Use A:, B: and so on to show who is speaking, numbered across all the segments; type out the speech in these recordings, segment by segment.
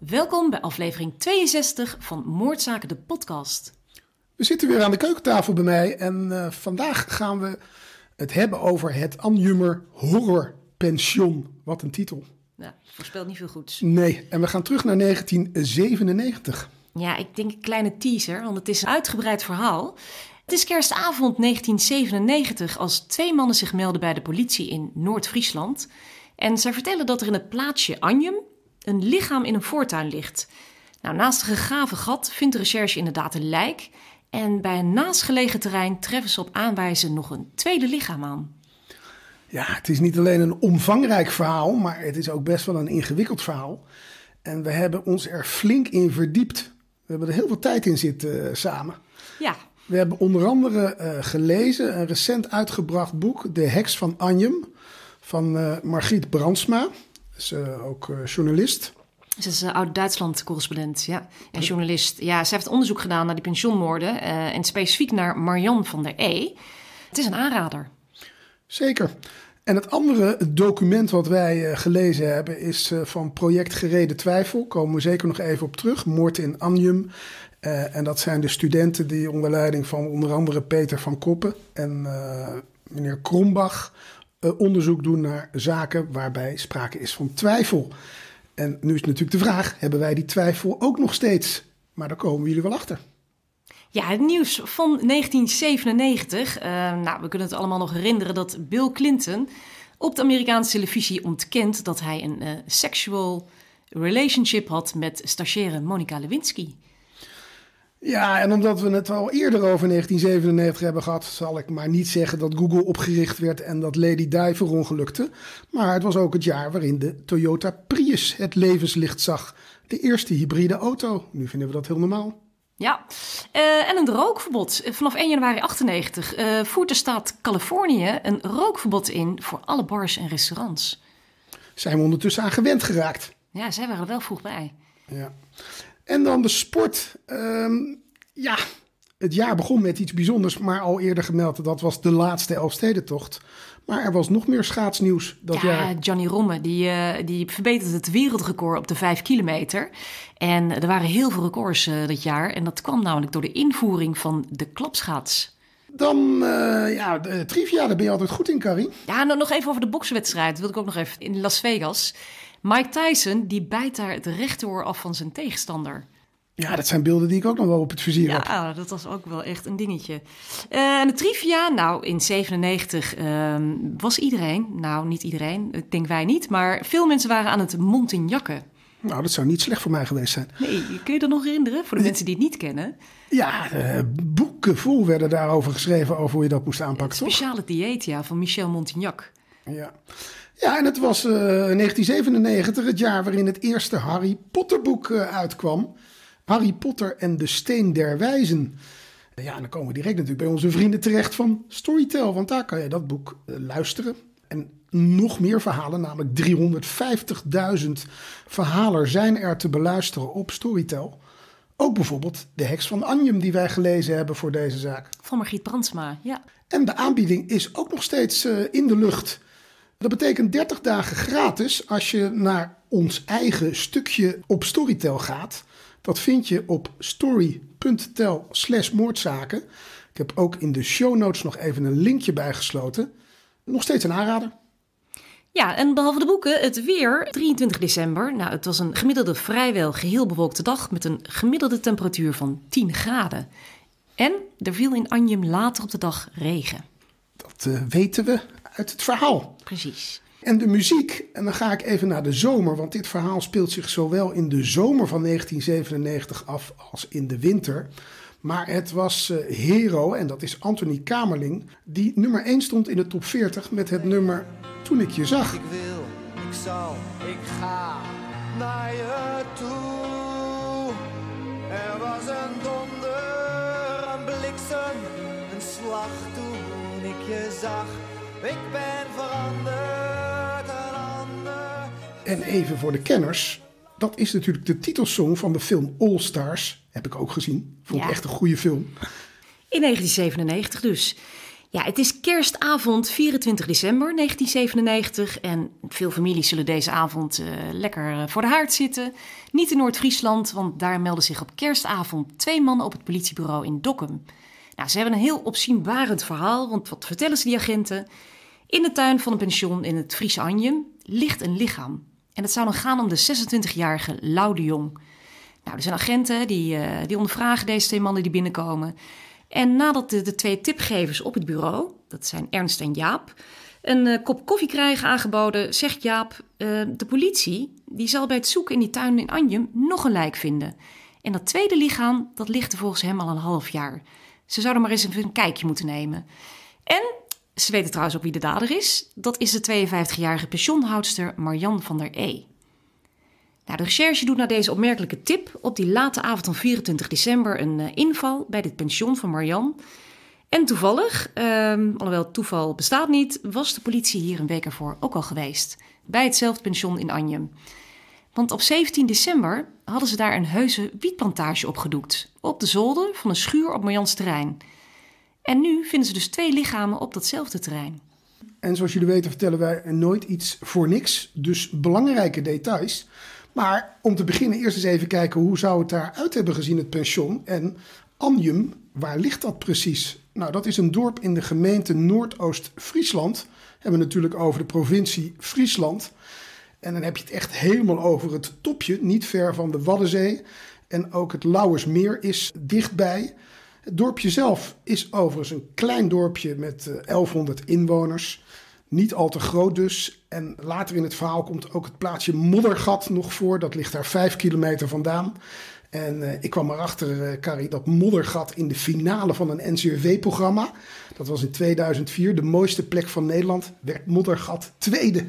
A: Welkom bij aflevering 62 van Moordzaken de podcast. We zitten weer aan de
B: keukentafel bij mij en eh, vandaag gaan we het hebben over het Anjumer Horror Pension. Wat een titel.
A: Nou, voorspelt niet veel goeds.
B: Nee, en we gaan terug naar 1997.
A: Ja, ik denk een kleine teaser, want het is een uitgebreid verhaal. Het is kerstavond 1997 als twee mannen zich melden bij de politie in Noord-Friesland. En zij vertellen dat er in het plaatsje Anjem een lichaam in een voortuin ligt. Nou, naast een gegraven gat vindt de recherche inderdaad een lijk. En bij een naastgelegen terrein treffen ze op aanwijzen nog een tweede lichaam aan.
B: Ja, het is niet alleen een omvangrijk verhaal, maar het is ook best wel een ingewikkeld verhaal. En we hebben ons er flink in verdiept. We hebben er heel veel tijd in zitten eh, samen. Ja. We hebben onder andere eh, gelezen een recent uitgebracht boek, De Heks van Anjem, van eh, Margriet Brandsma. Ze is ook journalist. Ze is een
A: oud-Duitsland-correspondent, ja. En journalist. Ja, ze heeft onderzoek gedaan naar die pensioenmoorden en specifiek naar Marian van der E. Het is een aanrader.
B: Zeker. En het andere document wat wij eh, gelezen hebben is eh, van Project Gereden Twijfel. Komen we zeker nog even op terug. Moord in Anjum. Eh, en dat zijn de studenten die onder leiding van onder andere Peter van Koppen en meneer Krombach onderzoek doen naar zaken waarbij sprake is van twijfel. En nu is natuurlijk de vraag: hebben wij die twijfel ook nog steeds? Maar daar komen jullie wel achter.
A: Ja, het nieuws van 1997. Ehm, nou, we kunnen het allemaal nog herinneren dat Bill Clinton op de Amerikaanse televisie ontkent dat hij een eh, sexual relationship had met stagiaire Monica Lewinsky.
B: Ja, en omdat we het al eerder over 1997 hebben gehad, zal ik maar niet zeggen dat Google opgericht werd en dat Lady Di verongelukte. Maar het was ook het jaar waarin de Toyota Prius het levenslicht zag. De eerste hybride auto. Nu vinden we dat heel normaal.
A: Ja, eh, en een rookverbod. Eh, vanaf 1 januari 98 uh, eh, voert de staat Californië een rookverbod in voor alle
B: bars en restaurants. Zijn we ondertussen aan gewend geraakt. Ja, zij waren er wel vroeg bij. Ja. En dan de sport. Ehm, ja, het jaar begon met iets bijzonders, maar al eerder gemeld. Dat was de laatste Elfstedentocht. Maar er was nog meer schaatsnieuws dat ja,
A: Johnny Romme die, eh, die verbeterde het wereldrecord op de 5 kilometer. En er waren heel veel records eh, dat jaar. En dat kwam namelijk door de invoering van de
B: klapschaats. Dan, eh, ja, de trivia, daar ben je altijd goed
A: in, Carrie. Ja, nou, nog even over de bokswedstrijd. Dat wil ik ook nog even. In Las Vegas. Mike Tyson, die bijt daar het rechteroor af van zijn tegenstander.
B: Ja, dat zijn beelden die ik ook nog wel op het vizier heb.
A: Ja, dat was ook wel echt een dingetje. Uh, eh, en de trivia, nou in 97 ehm, was iedereen, nou niet iedereen, ik eh, denk wij niet, maar veel mensen waren aan het Montignacken.
B: Nou, dat zou niet slecht voor mij geweest zijn.
A: Nee, kun je dat nog herinneren voor de mensen die het niet kennen? Ja, eh,
B: boeken vol werden daarover geschreven, over hoe je dat moest aanpakken, het speciale toch? dieet, ja, van Michel Montignac. Ja. Ja, en het was 1997, het jaar waarin het eerste Harry Potter boek uitkwam. Harry Potter en de Steen der Wijzen. Ja, en dan komen we direct natuurlijk bij onze vrienden terecht van Storytel. Want daar kan je dat boek eh, luisteren. En nog meer verhalen, namelijk 350.000 verhalen zijn er te beluisteren op Storytel. Ook bijvoorbeeld De Heks van Anjum die wij gelezen hebben voor deze zaak. Van Margriet Brandsma, ja. En de aanbieding is ook nog steeds eh, in de lucht. Dat betekent 30 dagen gratis als je naar ons eigen stukje op Storytel gaat. Dat vind je op story.tel slash moordzaken. Ik heb ook in de show notes nog even een linkje bijgesloten. Nog steeds een aanrader.
A: Ja, en behalve de boeken, het weer 23 december. Nou, het was een gemiddelde vrijwel geheel bewolkte dag met een gemiddelde temperatuur van 10 graden. En er viel in Anjum later op de dag regen.
B: Dat eh, weten we uit het verhaal. Precies. En de muziek, en dan ga ik even naar de zomer, want dit verhaal speelt zich zowel in de zomer van 1997 af als in de winter. Maar het was eh, Hero, en dat is Anthony Kamerling, die nummer 1 stond in de top 40 met het nummer Toen ik je zag. Ik
A: wil, ik zal, ik ga naar je toe. Er was een donder, een bliksem, een slag toen ik je zag. Ik ben veranderd.
B: En even voor de kenners, dat is natuurlijk de titelsong van de film All Stars. Heb ik ook gezien. Vond ik echt een goede film.
A: In 1997 dus. Ja, het is kerstavond 24 december 1997 en veel families zullen deze avond eh, lekker eh, voor de haard zitten. Niet in Noord-Friesland, want daar melden zich op kerstavond twee mannen op het politiebureau in Dokkum. Nou, ze hebben een heel opzienbarend verhaal, want wat vertellen ze die agenten? In de tuin van een pension in het Friese Anjem ligt een lichaam. En het zou dan gaan om de 26-jarige Lau de Jong. Nou, er zijn agenten die, eh, die ondervragen deze twee mannen die binnenkomen. En nadat de, de, twee tipgevers op het bureau, dat zijn Ernst en Jaap, een eh, kop koffie krijgen aangeboden, zegt Jaap: eh, De politie die zal bij het zoeken in die tuin in Anjem nog een lijk vinden. En dat tweede lichaam, dat ligt er volgens hem al een half jaar. Ze zouden maar eens even een kijkje moeten nemen. En ze weten trouwens ook wie de dader is. Dat is de 52-jarige pensionhoudster Marian van der E. Nou, de recherche doet na deze opmerkelijke tip op die late avond van 24 december een eh, inval bij dit pension van Marian. En toevallig, eh, alhoewel toeval bestaat niet, was de politie hier een week ervoor ook al geweest. Bij hetzelfde pension in Anjem. Want op 17 december hadden ze daar een heuse wietplantage opgedoekt. Op de zolder van een schuur op Marjans terrein. En nu vinden ze dus twee lichamen op datzelfde terrein.
B: En zoals jullie weten vertellen wij nooit iets voor niks, dus belangrijke details. Maar om te beginnen eerst eens even kijken hoe zou het daaruit hebben gezien het pension en Anjum, waar ligt dat precies? Nou, dat is een dorp in de gemeente Noordoost-Friesland. Hebben we natuurlijk over de provincie Friesland. En dan heb je het echt helemaal over het topje, niet ver van de Waddenzee. En ook het Lauwersmeer is dichtbij. Het dorpje zelf is overigens een klein dorpje met 1100 eh, inwoners. Niet al te groot dus. En later in het verhaal komt ook het plaatsje Moddergat nog voor. Dat ligt daar vijf kilometer vandaan. En eh, ik kwam erachter, uh, Carrie, dat Moddergat in de finale van een NCRW-programma, dat was in 2004, de mooiste plek van Nederland, werd Moddergat tweede.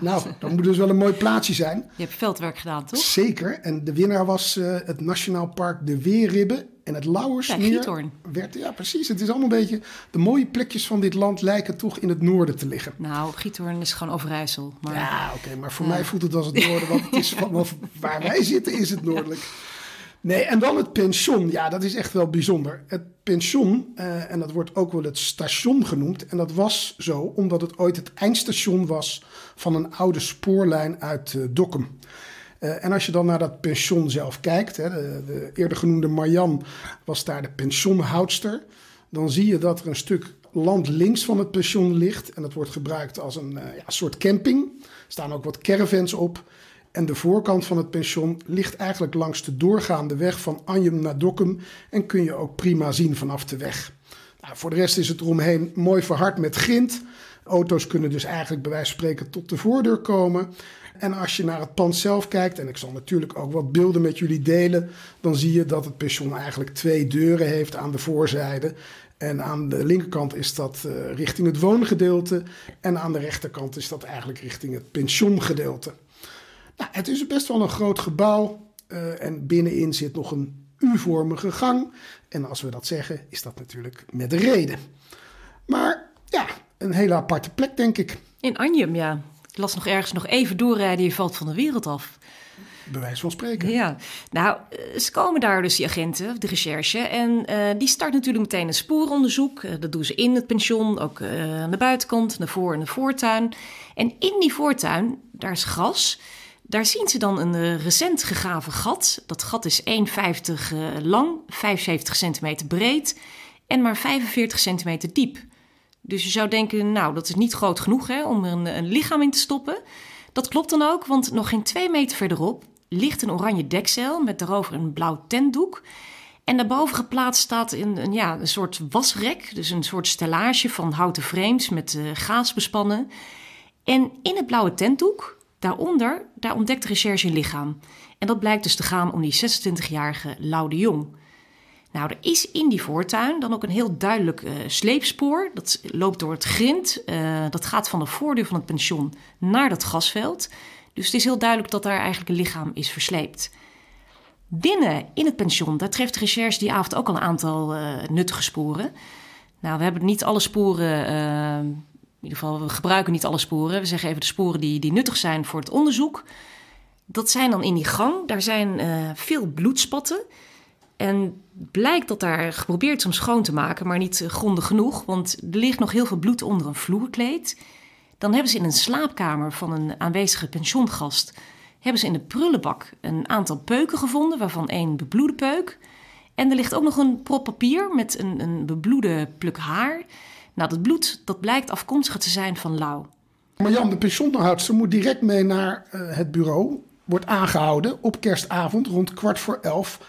B: Nou, dat moet dus wel een mooi plaatsje zijn. Je hebt veldwerk gedaan, toch? Zeker. En de winnaar was het Nationaal Park De Weerribben en het Lauwersmeer werd, ja precies, het is allemaal een beetje, de mooie plekjes van dit land lijken toch in het noorden te liggen.
A: Nou, Giethoorn is gewoon
B: Overijssel. Maar... Ja, oké, maar voor mij voelt het als het noorden, want het is vanaf waar wij zitten is het noordelijk. Nee, en dan het pension, ja, dat is echt wel bijzonder. Het pension, eh, en dat wordt ook wel het station genoemd, en dat was zo omdat het ooit het eindstation was van een oude spoorlijn uit uh, Dokkum. Eh, en als je dan naar dat pension zelf kijkt, hè, de, de, eerder genoemde Marjan was daar de pensionhoudster, dan zie je dat er een stuk land links van het pension ligt en dat wordt gebruikt als een eh, ja, soort camping. Er staan ook wat caravans op. En de voorkant van het pension ligt eigenlijk langs de doorgaande weg van Anjem naar Dokkum en kun je ook prima zien vanaf de weg. Nou, voor de rest is het eromheen mooi verhard met grind. Auto's kunnen dus eigenlijk bij wijze van spreken tot de voordeur komen. En als je naar het pand zelf kijkt, en ik zal natuurlijk ook wat beelden met jullie delen, dan zie je dat het pension eigenlijk twee deuren heeft aan de voorzijde. En aan de linkerkant is dat eh, richting het woongedeelte. En aan de rechterkant is dat eigenlijk richting het pensiongedeelte. Nou, het is best wel een groot gebouw. Eh, en binnenin zit nog een U-vormige gang. En als we dat zeggen, is dat natuurlijk met reden. Maar ja, een hele aparte plek, denk ik. In Anjem,
A: ja. Ik las nog ergens nog even doorrijden, je valt van de wereld af. bewijs van spreken. Ja, nou, eh, ze komen daar dus, die agenten, de recherche. En eh, die start natuurlijk meteen een spooronderzoek. Eh, dat doen ze in het pension, ook uh, aan de buitenkant, naar voor in de voortuin. En in die voortuin, daar is gras. Daar zien ze dan een recent gegraven gat. Dat gat is 1,50 lang, 75 centimeter breed en maar 45 centimeter diep. Dus je zou denken, nou, dat is niet groot genoeg hè, om er een, een lichaam in te stoppen. Dat klopt dan ook, want nog geen twee meter verderop ligt een oranje dekzeil met daarover een blauw tentdoek. En daarboven geplaatst staat een, een, ja, een soort wasrek, dus een soort stellage van houten frames met uh, eh, gaas bespannen. En in het blauwe tentdoek, daaronder, daar ontdekt de recherche een lichaam. En dat blijkt dus te gaan om die 26-jarige Laude Jong. Nou, er is in die voortuin dan ook een heel duidelijk uh, sleepspoor. Dat loopt door het grind. Eh, dat gaat van de voordeur van het pension naar dat gasveld. Dus het is heel duidelijk dat daar eigenlijk een lichaam is versleept. Binnen in het pension, daar treft de recherche die avond ook al een aantal eh, nuttige sporen. Nou, we hebben niet alle sporen, in ieder geval we gebruiken niet alle sporen. We zeggen even de sporen die, die nuttig zijn voor het onderzoek. Dat zijn dan in die gang, daar zijn veel bloedspatten. En blijkt dat daar geprobeerd is om schoon te maken, maar niet eh, grondig genoeg, want er ligt nog heel veel bloed onder een vloerkleed. Dan hebben ze in een slaapkamer van een aanwezige pensiongast hebben ze in de prullenbak een aantal peuken gevonden, waarvan één bebloede peuk. En er ligt ook nog een prop papier met een, een bebloede pluk haar. Nou, dat bloed dat blijkt afkomstig te zijn van
B: Lau. Maar Jan, de pensioenarts moet direct mee naar eh, het bureau, wordt aangehouden op kerstavond rond kwart voor elf.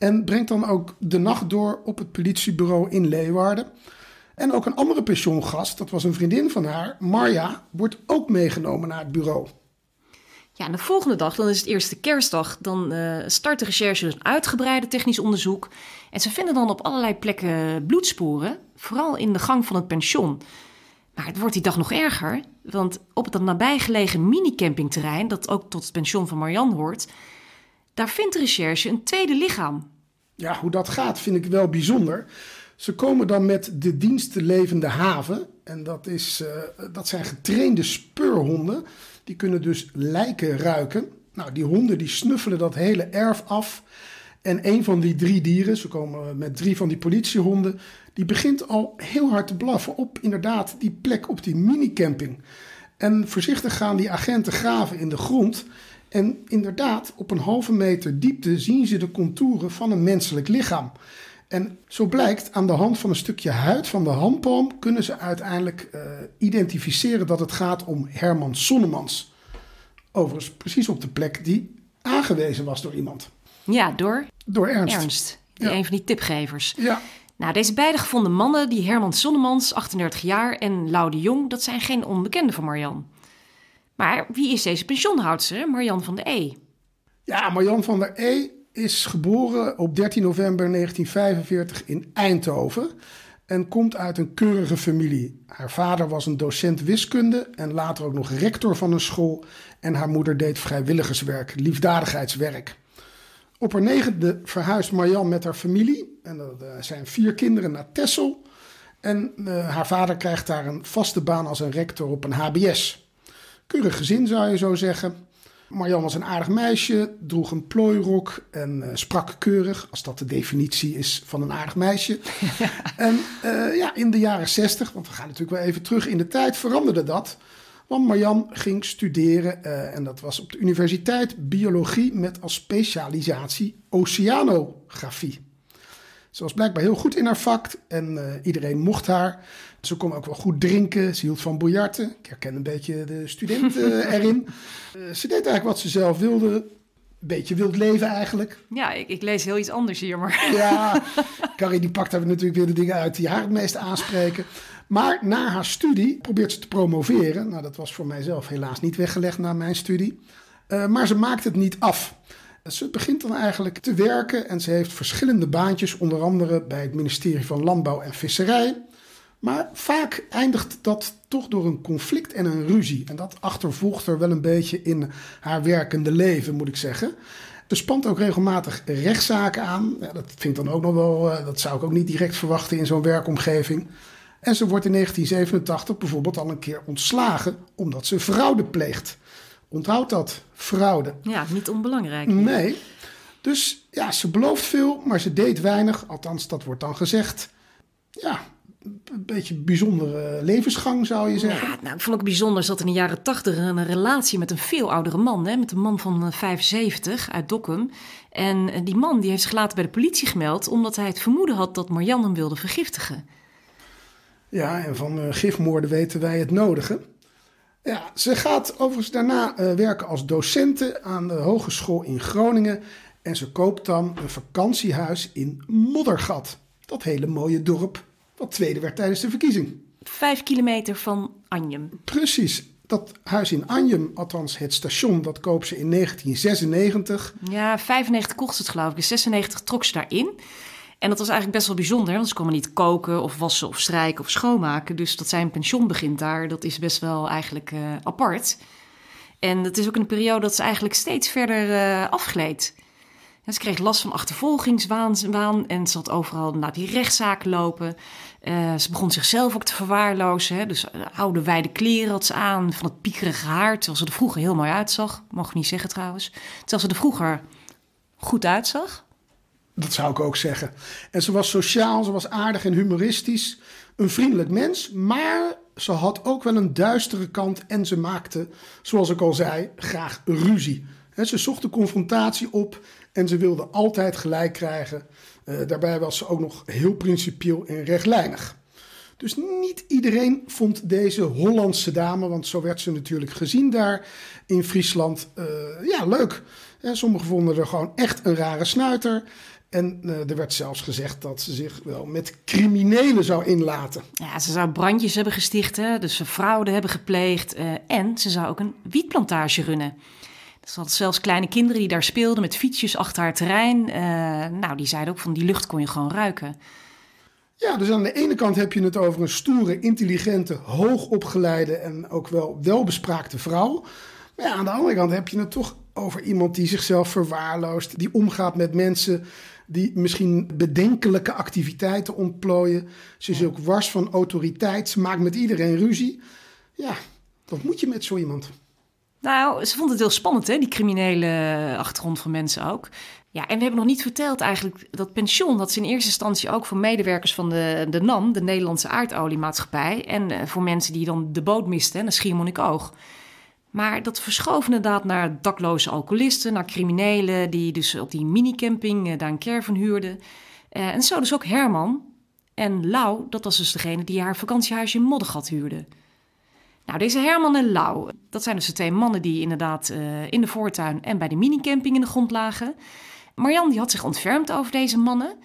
B: En brengt dan ook de nacht door op het politiebureau in Leeuwarden. En ook een andere pensioengast, dat was een vriendin van haar, Marja, wordt ook meegenomen naar het bureau.
A: Ja, en de volgende dag, dan is het eerste kerstdag, dan eh, start de recherche dus een uitgebreide technisch onderzoek. En ze vinden dan op allerlei plekken bloedsporen, vooral in de gang van het pension. Maar het wordt die dag nog erger, want op het nabijgelegen minicampingterrein, dat ook tot het pension van Marjan hoort, daar vindt de recherche een tweede lichaam.
B: Ja, hoe dat gaat vind ik wel bijzonder. Ze komen dan met de dienstlevende haven. En dat, is, eh, dat zijn getrainde speurhonden. Die kunnen dus lijken ruiken. Nou, die honden die snuffelen dat hele erf af. En een van die drie dieren, ze komen met drie van die politiehonden, die begint al heel hard te blaffen op inderdaad die plek op die minicamping. En voorzichtig gaan die agenten graven in de grond. En inderdaad, op een halve meter diepte zien ze de contouren van een menselijk lichaam. En zo blijkt, aan de hand van een stukje huid van de handpalm kunnen ze uiteindelijk eh, identificeren dat het gaat om Herman Sonnemans. Overigens, precies op de plek die aangewezen was door iemand.
A: Ja, door? Door Ernst. Ernst, die een van die tipgevers. Ja. Nou, deze beide gevonden mannen, die Herman Sonnemans, 38 jaar, en Laude Jong, dat zijn geen onbekenden van Marian. Maar wie is deze pensioenhoudster, Marjan van der E?
B: Ja, Marjan van der E is geboren op 13 november 1945 in Eindhoven en komt uit een keurige familie. Haar vader was een docent wiskunde en later ook nog rector van een school. En haar moeder deed vrijwilligerswerk, liefdadigheidswerk. Op haar negende verhuist Marjan met haar familie, en dat eh, zijn vier kinderen, naar Tessel. En eh, haar vader krijgt daar een vaste baan als een rector op een HBS. Keurig gezin zou je zo zeggen. Marjan was een aardig meisje, droeg een plooirok en eh, sprak keurig, als dat de definitie is van een aardig meisje. En eh, ja, in de jaren zestig, want we gaan natuurlijk wel even terug in de tijd, veranderde dat. Want Marjan ging studeren, eh, en dat was op de universiteit, biologie met als specialisatie oceanografie. Ze was blijkbaar heel goed in haar vak en iedereen mocht haar. Ze kon ook wel goed drinken. Ze hield van biljarten. Ik herken een beetje de student eh, erin. Eh, ze deed eigenlijk wat ze zelf wilde. Een beetje wild leven eigenlijk.
A: Ja, ik, ik lees heel iets anders hier. Maar...
B: Ja, Carrie die pakt daar natuurlijk weer de dingen uit die haar het meest aanspreken. Maar na haar studie probeert ze te promoveren. Nou, dat was voor mijzelf helaas niet weggelegd na mijn studie. Eh, maar ze maakt het niet af. Ze begint dan eigenlijk te werken en ze heeft verschillende baantjes, onder andere bij het ministerie van Landbouw en Visserij. Maar vaak eindigt dat toch door een conflict en een ruzie. En dat achtervolgt er wel een beetje in haar werkende leven, moet ik zeggen. Ze spant ook regelmatig rechtszaken aan. Ja, dat vind ik dan ook nog wel, eh, dat zou ik ook niet direct verwachten in zo'n werkomgeving. En ze wordt in 1987 bijvoorbeeld al een keer ontslagen omdat ze fraude pleegt. Onthoud dat, fraude.
A: Ja, niet onbelangrijk. Nee.
B: Dus ja, ze belooft veel, maar ze deed weinig. Althans, dat wordt dan gezegd. Ja, een beetje bijzondere levensgang, zou je zeggen. Ja,
A: nou, ik vond ook bijzonder dat in de jaren tachtig een relatie met een veel oudere man, hè, met een man van 75 eh, uit Dokkum. En eh, die man die heeft zich later bij de politie gemeld, omdat hij het vermoeden had dat Marianne hem wilde vergiftigen.
B: Ja, en van eh, gifmoorden weten wij het nodige. Ja, ze gaat overigens daarna werken als docente aan de hogeschool in Groningen. En ze koopt dan een vakantiehuis in Moddergat, dat hele mooie dorp wat tweede werd tijdens de verkiezing. Vijf
A: kilometer van Anjem.
B: Precies. Dat huis in Anjem, althans het station, dat koop ze in 1996.
A: Ja, 95 kocht ze het geloof ik. Dus in 96 trok ze daarin. En dat was eigenlijk best wel bijzonder, want ze konden niet koken of wassen of strijken of schoonmaken. Dus dat zijn pensioen begint daar, dat is best wel eigenlijk eh, apart. En dat is ook een periode dat ze eigenlijk steeds verder uh, afgleed ze kreeg last van achtervolgingswaan en ze had overal naar die rechtszaak lopen. Eh, ze begon zichzelf ook te verwaarlozen. Hè? Dus eh, oude wijde kleren had ze aan, van het piekerige haar. Terwijl ze er vroeger heel mooi uitzag. Mag niet zeggen trouwens. Terwijl ze er vroeger goed
B: uitzag. Dat zou ik ook zeggen. En ze was sociaal, ze was aardig en humoristisch. Een vriendelijk mens, maar ze had ook wel een duistere kant. En ze maakte, zoals ik al zei, graag ruzie. ze zocht de confrontatie op en ze wilde altijd gelijk krijgen. Eh, daarbij was ze ook nog heel principieel en rechtlijnig. Dus niet iedereen vond deze Hollandse dame, want zo werd ze natuurlijk gezien daar in Friesland, eh, ja, leuk. En sommigen vonden er gewoon echt een rare snuiter. En eh, er werd zelfs gezegd dat ze zich wel met criminelen zou inlaten.
A: Ja, ze zou brandjes hebben gesticht, dus ze fraude hebben gepleegd. en ze zou ook een wietplantage runnen. Ze had zelfs kleine kinderen die daar speelden met fietsjes achter haar terrein. Eh, nou, die zeiden ook van die lucht kon je gewoon ruiken.
B: Ja, dus aan de ene kant heb je het over een stoere, intelligente, hoogopgeleide en ook wel welbespraakte vrouw. Maar ja, aan de andere kant heb je het toch over iemand die zichzelf verwaarloost, die omgaat met mensen die misschien bedenkelijke activiteiten ontplooien. Ze is ook wars van autoriteit, ze maakt met iedereen ruzie. Ja, wat moet je met zo iemand?
A: Nou, ze vond het heel spannend, hè? die criminele achtergrond van mensen ook. Ja, en we hebben nog niet verteld eigenlijk dat pensioen... dat ze in eerste instantie ook voor medewerkers van de, de NAM... de Nederlandse aardoliemaatschappij... en eh, voor mensen die dan de boot misten, schier Schiermonnikoog. Maar dat verschoven inderdaad naar dakloze alcoholisten... naar criminelen die dus op die minicamping eh, daar een caravan huurden. Eh, en zo dus ook Herman en Lau, dat was dus degene die haar vakantiehuisje in Moddergat huurde... Nou, deze Herman en Lau, dat zijn dus de twee mannen die inderdaad eh, in de voortuin en bij de minicamping in de grond lagen. Marjan die had zich ontfermd over deze mannen.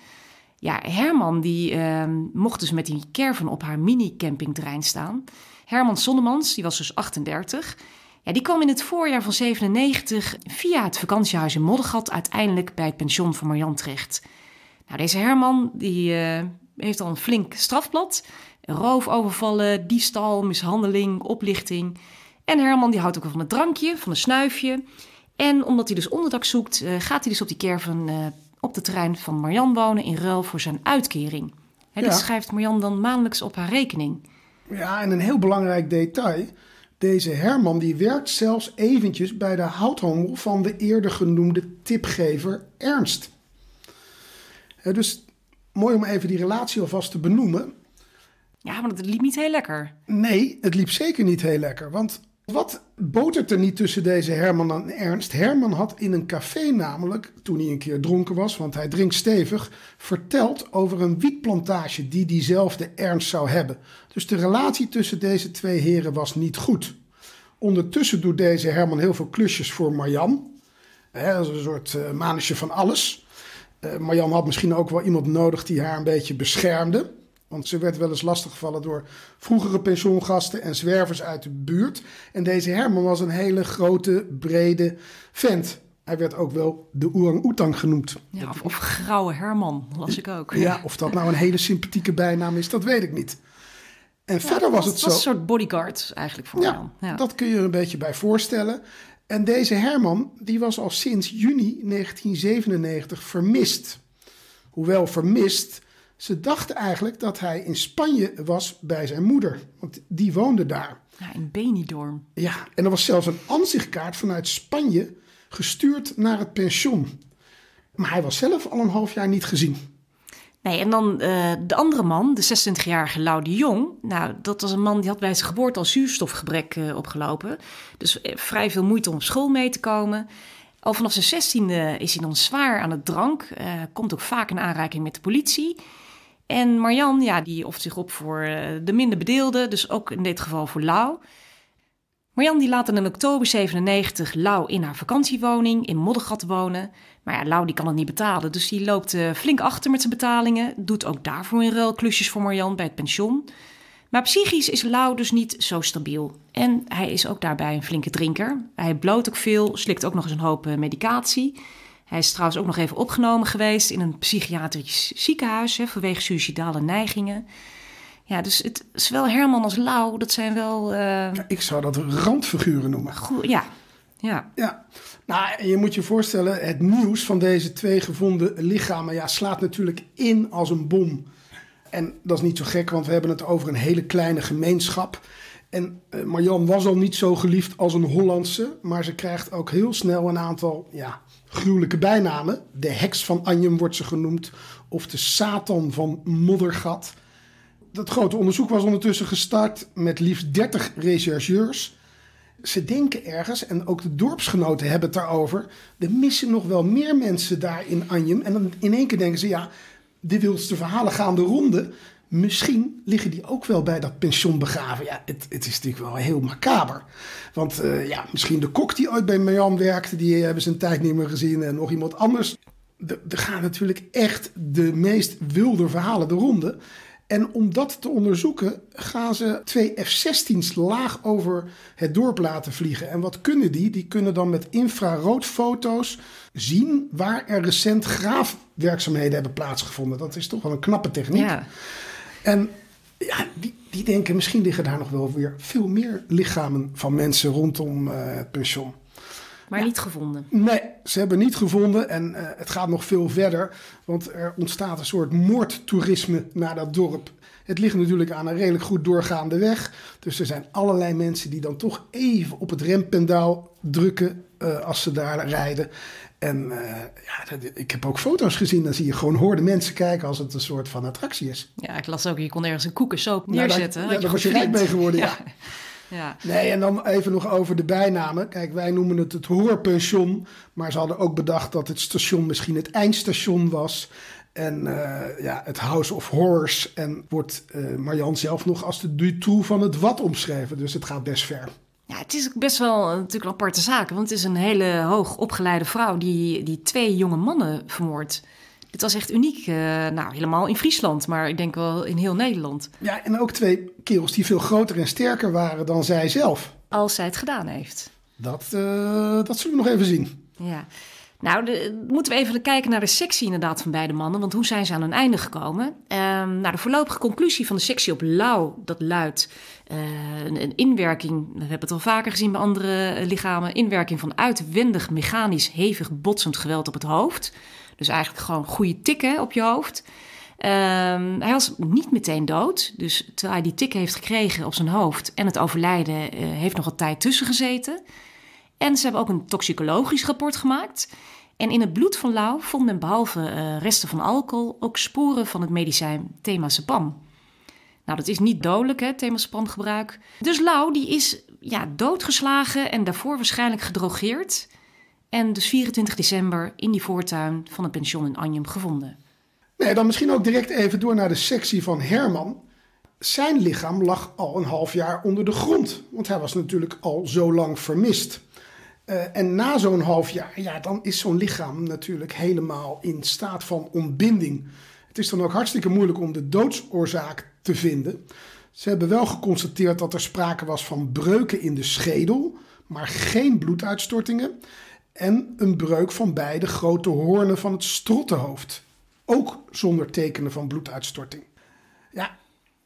A: Ja, Herman die ehm, mocht dus met die caravan op haar minicampingterrein staan. Herman Sonnemans, die was dus 38. Ja, die kwam in het voorjaar van 97 via het vakantiehuis in Moddergat uiteindelijk bij het pension van Marjan terecht. Nou, deze Herman die, eh, heeft al een flink strafblad. Roofovervallen, diefstal, mishandeling, oplichting. En Herman die houdt ook wel van het drankje, van een snuifje. En omdat hij dus onderdak zoekt, eh, gaat hij dus op die kerven eh, op de terrein van Marian wonen in ruil voor zijn uitkering. Hè, ja. Dat schrijft Marian dan maandelijks op haar rekening.
B: Ja, en een heel belangrijk detail. Deze Herman die werkt zelfs eventjes bij de houthonger van de eerder genoemde tipgever Ernst. dus mooi om even die relatie alvast te benoemen. Ja, maar het liep niet heel lekker. Nee, het liep zeker niet heel lekker. Want wat botert er niet tussen deze Herman en Ernst? Herman had in een café namelijk, toen hij een keer dronken was, want hij drinkt stevig, verteld over een wietplantage die diezelfde Ernst zou hebben. Dus de relatie tussen deze twee heren was niet goed. Ondertussen doet deze Herman heel veel klusjes voor Marjan. Dat een soort uh, van alles. Eh, Marjan had misschien ook wel iemand nodig die haar een beetje beschermde. Want ze werd wel eens lastiggevallen door vroegere pensioengasten en zwervers uit de buurt. En deze Herman was een hele grote, brede vent. Hij werd ook wel de Oerang-Oetang genoemd. Ja,
A: of, Grauwe Herman, las ik ook. Ja, of
B: dat nou een hele sympathieke bijnaam is, dat weet ik niet. En verder was het zo... een soort
A: bodyguard eigenlijk voor ja, ja, dat
B: kun je er een beetje bij voorstellen. En deze Herman, die was al sinds juni 1997 vermist. Hoewel vermist, ze dachten eigenlijk dat hij in Spanje was bij zijn moeder, want die woonde daar. Ja, in Benidorm. Ja, en er was zelfs een ansichtkaart vanuit Spanje gestuurd naar het pension. Maar hij was zelf al een half jaar niet gezien. Nee, en dan eh, de andere man, de
A: 26-jarige Lau de Jong. Nou, dat was een man die had bij zijn geboorte al zuurstofgebrek uh, opgelopen. Dus eh, vrij veel moeite om op school mee te komen. Al vanaf zijn 16e is hij dan zwaar aan het drank. komt ook vaak in aanraking met de politie. En Marjan, ja, die oft zich op voor eh, de minder bedeelden, dus ook in dit geval voor Lau. Marjan die laat in oktober 97 Lau in haar vakantiewoning in Moddergat wonen. Maar ja, Lau die kan het niet betalen, dus die loopt eh, flink achter met zijn betalingen. Doet ook daarvoor in ruil klusjes voor Marjan bij het pension. Maar psychisch is Lau dus niet zo stabiel. En hij is ook daarbij een flinke drinker. Hij bloot ook veel, slikt ook nog eens een hoop eh, medicatie. Hij is trouwens ook nog even opgenomen geweest in een psychiatrisch ziekenhuis hè, vanwege suicidale neigingen. Ja, dus het, zowel Herman als Lau, dat zijn wel. Eh,
B: ik zou dat randfiguren noemen. Goed, ja. Ja. ja. Nou, je moet je voorstellen, het nieuws van deze twee gevonden lichamen ja, slaat natuurlijk in als een bom. En dat is niet zo gek, want we hebben het over een hele kleine gemeenschap. En uh, Marjan was al niet zo geliefd als een Hollandse, maar ze krijgt ook heel snel een aantal ja, gruwelijke bijnamen. De heks van Anjum wordt ze genoemd, of de Satan van Moddergat. Dat grote onderzoek was ondertussen gestart met liefst 30 rechercheurs. Ze denken ergens, en ook de dorpsgenoten hebben het daarover, er missen nog wel meer mensen daar in Anjum. En dan in één keer denken ze, ja, de wildste verhalen gaan de ronde. Misschien liggen die ook wel bij dat pension begraven. Ja, het, het is natuurlijk wel heel macaber. Want eh, ja, misschien de kok die ooit bij Marjan werkte, die hebben ze een tijd niet meer gezien. En nog iemand anders. Er gaan natuurlijk echt de meest wilde verhalen de ronde. En om dat te onderzoeken gaan ze twee F-16's laag over het dorp laten vliegen. En wat kunnen die? Die kunnen dan met infraroodfoto's zien waar er recent graafwerkzaamheden hebben plaatsgevonden. Dat is toch wel een knappe techniek. Ja. En ja, die, die denken, misschien liggen daar nog wel weer veel meer lichamen van mensen rondom het eh, pension. Maar niet gevonden? Nee, ze hebben niet gevonden. En eh, het gaat nog veel verder. Want er ontstaat een soort moordtoerisme naar dat dorp. Het ligt natuurlijk aan een redelijk goed doorgaande weg. Dus er zijn allerlei mensen die dan toch even op het rempendaal drukken eh, als ze daar rijden. En eh, ja, ik heb ook foto's gezien, dan zie je gewoon hoorde mensen kijken als het een soort van attractie is.
A: Ja, ik las ook, je kon ergens een koekensoop neerzetten. Nou, dat, ja, daar was je rijk mee geworden, ja. ja. Nee,
B: en dan even nog over de bijnamen. Kijk, wij noemen het het hoorpension. Maar ze hadden ook bedacht dat het station misschien het eindstation was. En eh, ja, het House of Horrors. En wordt eh, Marjan zelf nog als de Dutroux van het Wat omschreven. Dus het gaat best ver.
A: Ja, het is best wel natuurlijk een aparte zaak. Want het is een hele hoog opgeleide vrouw die, die twee jonge mannen vermoordt. Dit was echt uniek. Eh, nou, helemaal in Friesland, maar ik denk wel in heel Nederland.
B: Ja, en ook twee kerels die veel groter en sterker waren dan zij zelf. Als zij het gedaan heeft. Dat, eh, dat zullen we nog even zien.
A: Ja. Nou, de, moeten we even kijken naar de sectie inderdaad van beide mannen. Want hoe zijn ze aan hun einde gekomen? Ehm, nou, de voorlopige conclusie van de sectie op Lau, dat luidt... Eh, een, een, inwerking, we hebben het al vaker gezien bij andere eh, lichamen, inwerking van uitwendig mechanisch hevig botsend geweld op het hoofd. Dus eigenlijk gewoon goede tikken op je hoofd. Ehm, hij was niet meteen dood. Dus terwijl hij die tik heeft gekregen op zijn hoofd en het overlijden, eh, heeft nog wat tijd tussen gezeten. En ze hebben ook een toxicologisch rapport gemaakt. En in het bloed van Lau vond men behalve resten van alcohol ook sporen van het medicijn Themazepam. Nou, dat is niet dodelijk, hè, gebruik. Dus Lau, die is ja, doodgeslagen en daarvoor waarschijnlijk gedrogeerd. En dus 24 december in die voortuin van het
B: pension in Anjum gevonden. Nee, dan misschien ook direct even door naar de sectie van Herman. Zijn lichaam lag al een half jaar onder de grond, want hij was natuurlijk al zo lang vermist. Eh, en na zo'n half jaar, ja, dan is zo'n lichaam natuurlijk helemaal in staat van ontbinding. Het is dan ook hartstikke moeilijk om de doodsoorzaak te vinden. Ze hebben wel geconstateerd dat er sprake was van breuken in de schedel, maar geen bloeduitstortingen. En een breuk van beide grote hoornen van het strottenhoofd. Ook zonder tekenen van bloeduitstorting. Ja,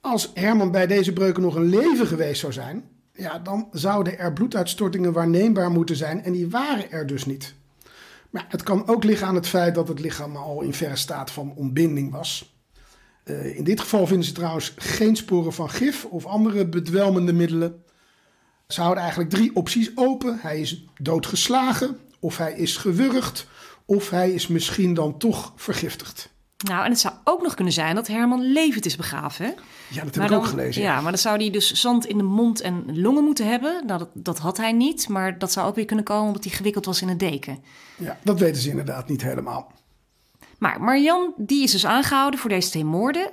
B: als Herman bij deze breuken nog een leven geweest zou zijn, ja, dan zouden er bloeduitstortingen waarneembaar moeten zijn en die waren er dus niet. Maar het kan ook liggen aan het feit dat het lichaam al in verre staat van ontbinding was. Eh, in dit geval vinden ze trouwens geen sporen van gif of andere bedwelmende middelen. Ze houden eigenlijk drie opties open. Hij is doodgeslagen, of hij is gewurgd, of hij is misschien dan toch vergiftigd.
A: Nou, en het zou ook nog kunnen zijn dat Herman levend is begraven.
B: Ja, dat heb ik ook gelezen. Ja, maar
A: dan zou hij dus zand in de mond en longen moeten hebben. Nou, dat, dat had hij niet, maar dat zou ook weer kunnen komen omdat hij gewikkeld was in een deken.
B: Ja, dat weten ze inderdaad niet helemaal.
A: Maar Marian, die is dus aangehouden voor deze twee moorden.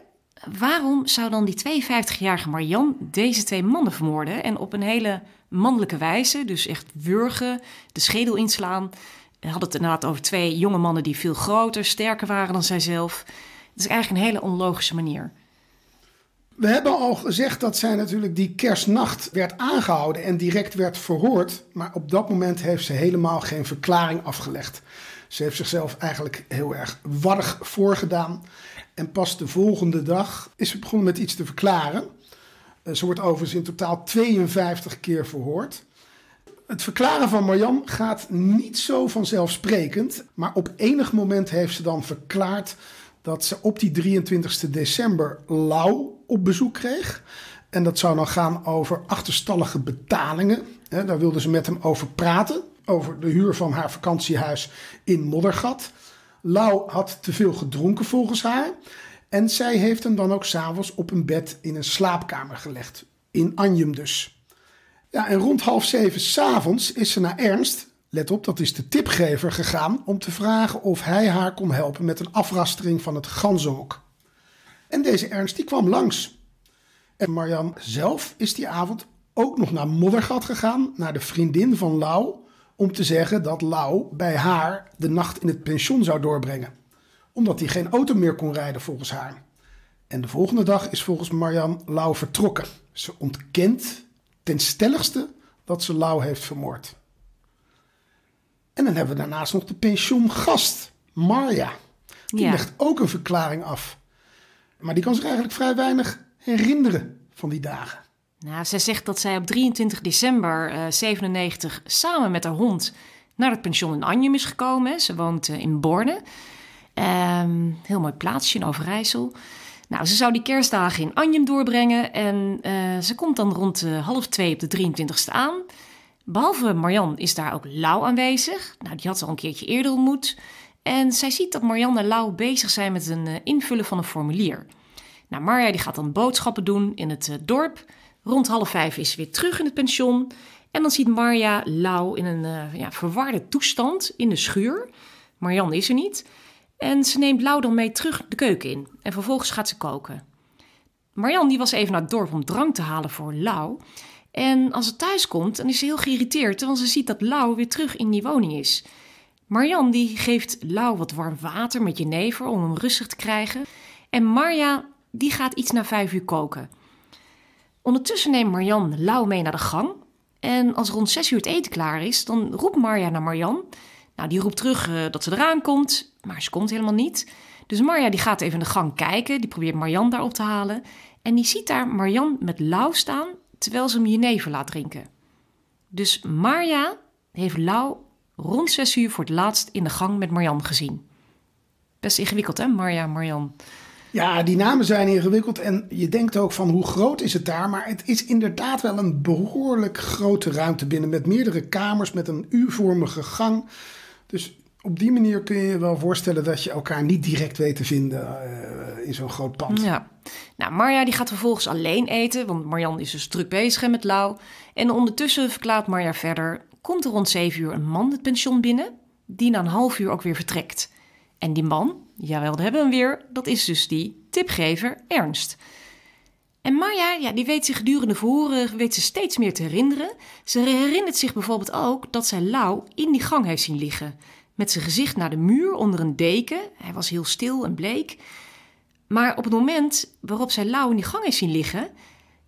A: Waarom zou dan die 52-jarige Marian deze twee mannen vermoorden en op een hele mannelijke wijze, dus echt wurgen, de schedel inslaan, Hadden had het inderdaad over twee jonge mannen die veel groter, sterker waren dan zijzelf. Het is eigenlijk een hele onlogische manier.
B: We hebben al gezegd dat zij natuurlijk die kerstnacht werd aangehouden en direct werd verhoord. Maar op dat moment heeft ze helemaal geen verklaring afgelegd. Ze heeft zichzelf eigenlijk heel erg warrig voorgedaan. En pas de volgende dag is ze begonnen met iets te verklaren. Eh, ze wordt overigens in totaal 52 keer verhoord. Het verklaren van Marjan gaat niet zo vanzelfsprekend, maar op enig moment heeft ze dan verklaard dat ze op die 23 december Lau op bezoek kreeg. En dat zou dan gaan over achterstallige betalingen. daar wilde ze met hem over praten, over de huur van haar vakantiehuis in Moddergat. Lau had te veel gedronken volgens haar. En zij heeft hem dan ook s'avonds op een bed in een slaapkamer gelegd. In Anjem dus. Ja, en rond half zeven s'avonds is ze naar Ernst, let op, dat is de tipgever, gegaan om te vragen of hij haar kon helpen met een afrastering van het ganzenhok. En deze Ernst die kwam langs. En Marjan zelf is die avond ook nog naar Moddergat gegaan, naar de vriendin van Lau, om te zeggen dat Lau bij haar de nacht in het pension zou doorbrengen. Omdat hij geen auto meer kon rijden volgens haar. En de volgende dag is volgens Marjan Lau vertrokken. Ze ontkent ten stelligste dat ze Lau heeft vermoord. En dan hebben we daarnaast nog de pensioengast, Marja. Die legt ook een verklaring af. Maar die kan zich eigenlijk vrij weinig herinneren van die dagen.
A: Nou, zij zegt dat zij op 23 december uh, eh, 97 samen met haar hond naar het pension in Anjem is gekomen. Ze woont eh, in Borne. Um, heel mooi plaatsje in Overijssel. Nou, ze zou die kerstdagen in Anjem doorbrengen en eh, ze komt dan rond eh, half twee op de 23ste aan. Behalve Marjan is daar ook Lau aanwezig. Nou, die had ze al een keertje eerder ontmoet. En zij ziet dat Marjan en Lau bezig zijn met een eh, invullen van een formulier. Nou, Marja die gaat dan boodschappen doen in het dorp. Rond half vijf is ze weer terug in het pension. En dan ziet Marja Lau in een ja, verwarde toestand in de schuur. Marjan is er niet. En ze neemt Lau dan mee terug de keuken in. En vervolgens gaat ze koken. Marian die was even naar het dorp om drank te halen voor Lau. En als ze thuis komt, dan is ze heel geïrriteerd, want ze ziet dat Lau weer terug in die woning is. Marian die geeft Lau wat warm water met jenever om hem rustig te krijgen. En Marja die gaat iets na vijf uur koken. Ondertussen neemt Marian Lau mee naar de gang. En als rond zes uur het eten klaar is, dan roept Marja naar Marian nou, die roept terug eh, dat ze eraan komt, maar ze komt helemaal niet. Dus Marja die gaat even in de gang kijken, die probeert Marjan daar op te halen. En die ziet daar Marjan met Lau staan, terwijl ze hem jenever laat drinken. Dus Marja heeft Lau rond zes uur voor het laatst in de gang met Marjan gezien. Best ingewikkeld hè, Marja, Marjan.
B: Ja, die namen zijn ingewikkeld en je denkt ook van hoe groot is het daar. Maar het is inderdaad wel een behoorlijk grote ruimte binnen met meerdere kamers, met een U-vormige gang. Dus op die manier kun je je wel voorstellen dat je elkaar niet direct weet te vinden eh, in zo'n groot pand. Ja. Nou, Marja die gaat vervolgens
A: alleen eten, want Marjan is dus druk bezig met Lau. En ondertussen verklaart Marja verder, komt er rond 7 uur een man het pension binnen, die na een half uur ook weer vertrekt. En die man, jawel, daar hebben we hem weer, dat is dus die tipgever Ernst. En Maya, ja, die weet zich gedurende verhoren weet ze steeds meer te herinneren. Ze herinnert zich bijvoorbeeld ook dat zij Lau in die gang heeft zien liggen. Met zijn gezicht naar de muur onder een deken. Hij was heel stil en bleek. Maar op het moment waarop zij Lau in die gang heeft zien liggen,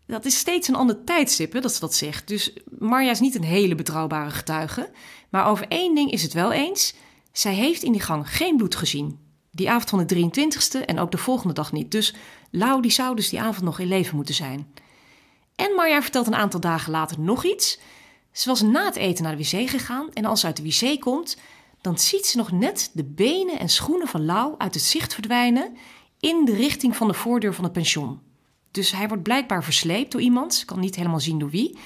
A: dat is steeds een ander tijdstip dat ze dat zegt. Dus Marja is niet een hele betrouwbare getuige. Maar over één ding is het wel eens. Zij heeft in die gang geen bloed gezien. Die avond van de 23e en ook de volgende dag niet. Dus Lau die zou dus die avond nog in leven moeten zijn. En Marja vertelt een aantal dagen later nog iets. Ze was na het eten naar de wc gegaan en als ze uit de wc komt, dan ziet ze nog net de benen en schoenen van Lau uit het zicht verdwijnen in de richting van de voordeur van het pension. Dus hij wordt blijkbaar versleept door iemand, ze kan niet helemaal zien door wie.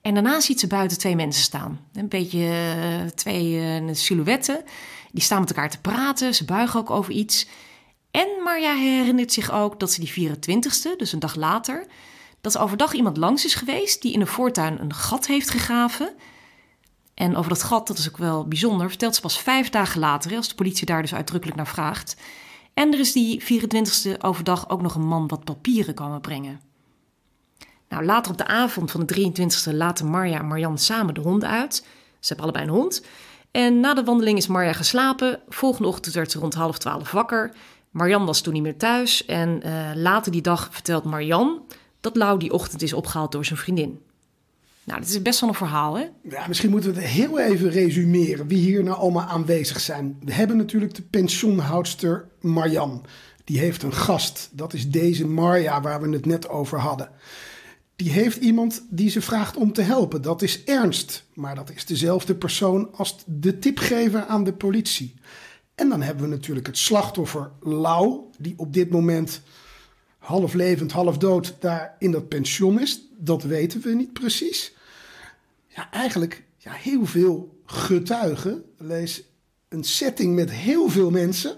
A: En daarna ziet ze buiten twee mensen staan. Een beetje eh, twee eh, silhouetten. Die staan met elkaar te praten, ze buigen ook over iets. En Marja herinnert zich ook dat ze die 24ste, dus een dag later, dat overdag iemand langs is geweest die in de voortuin een gat heeft gegraven. En over dat gat, dat is ook wel bijzonder, vertelt ze pas vijf dagen later, als de politie daar dus uitdrukkelijk naar vraagt. En er is die 24ste overdag ook nog een man wat papieren komen brengen. Nou, later op de avond van de 23ste laten Marja en Marjan samen de hond uit. Ze hebben allebei een hond. En na de wandeling is Marja geslapen. Volgende ochtend werd ze rond half twaalf wakker. Marian was toen niet meer thuis en eh, later die dag vertelt Marian dat Lau die ochtend is opgehaald door zijn vriendin. Nou, dat is best wel een verhaal, hè?
B: Ja, misschien moeten we het heel even resumeren wie hier nou allemaal aanwezig zijn. We hebben natuurlijk de pensioenhoudster Marian. Die heeft een gast. Dat is deze Marja waar we het net over hadden. Die heeft iemand die ze vraagt om te helpen. Dat is Ernst, maar dat is dezelfde persoon als de tipgever aan de politie. En dan hebben we natuurlijk het slachtoffer Lau, die op dit moment half levend, half dood daar in dat pension is. Dat weten we niet precies. Ja, eigenlijk ja, heel veel getuigen. Lees een setting met heel veel mensen.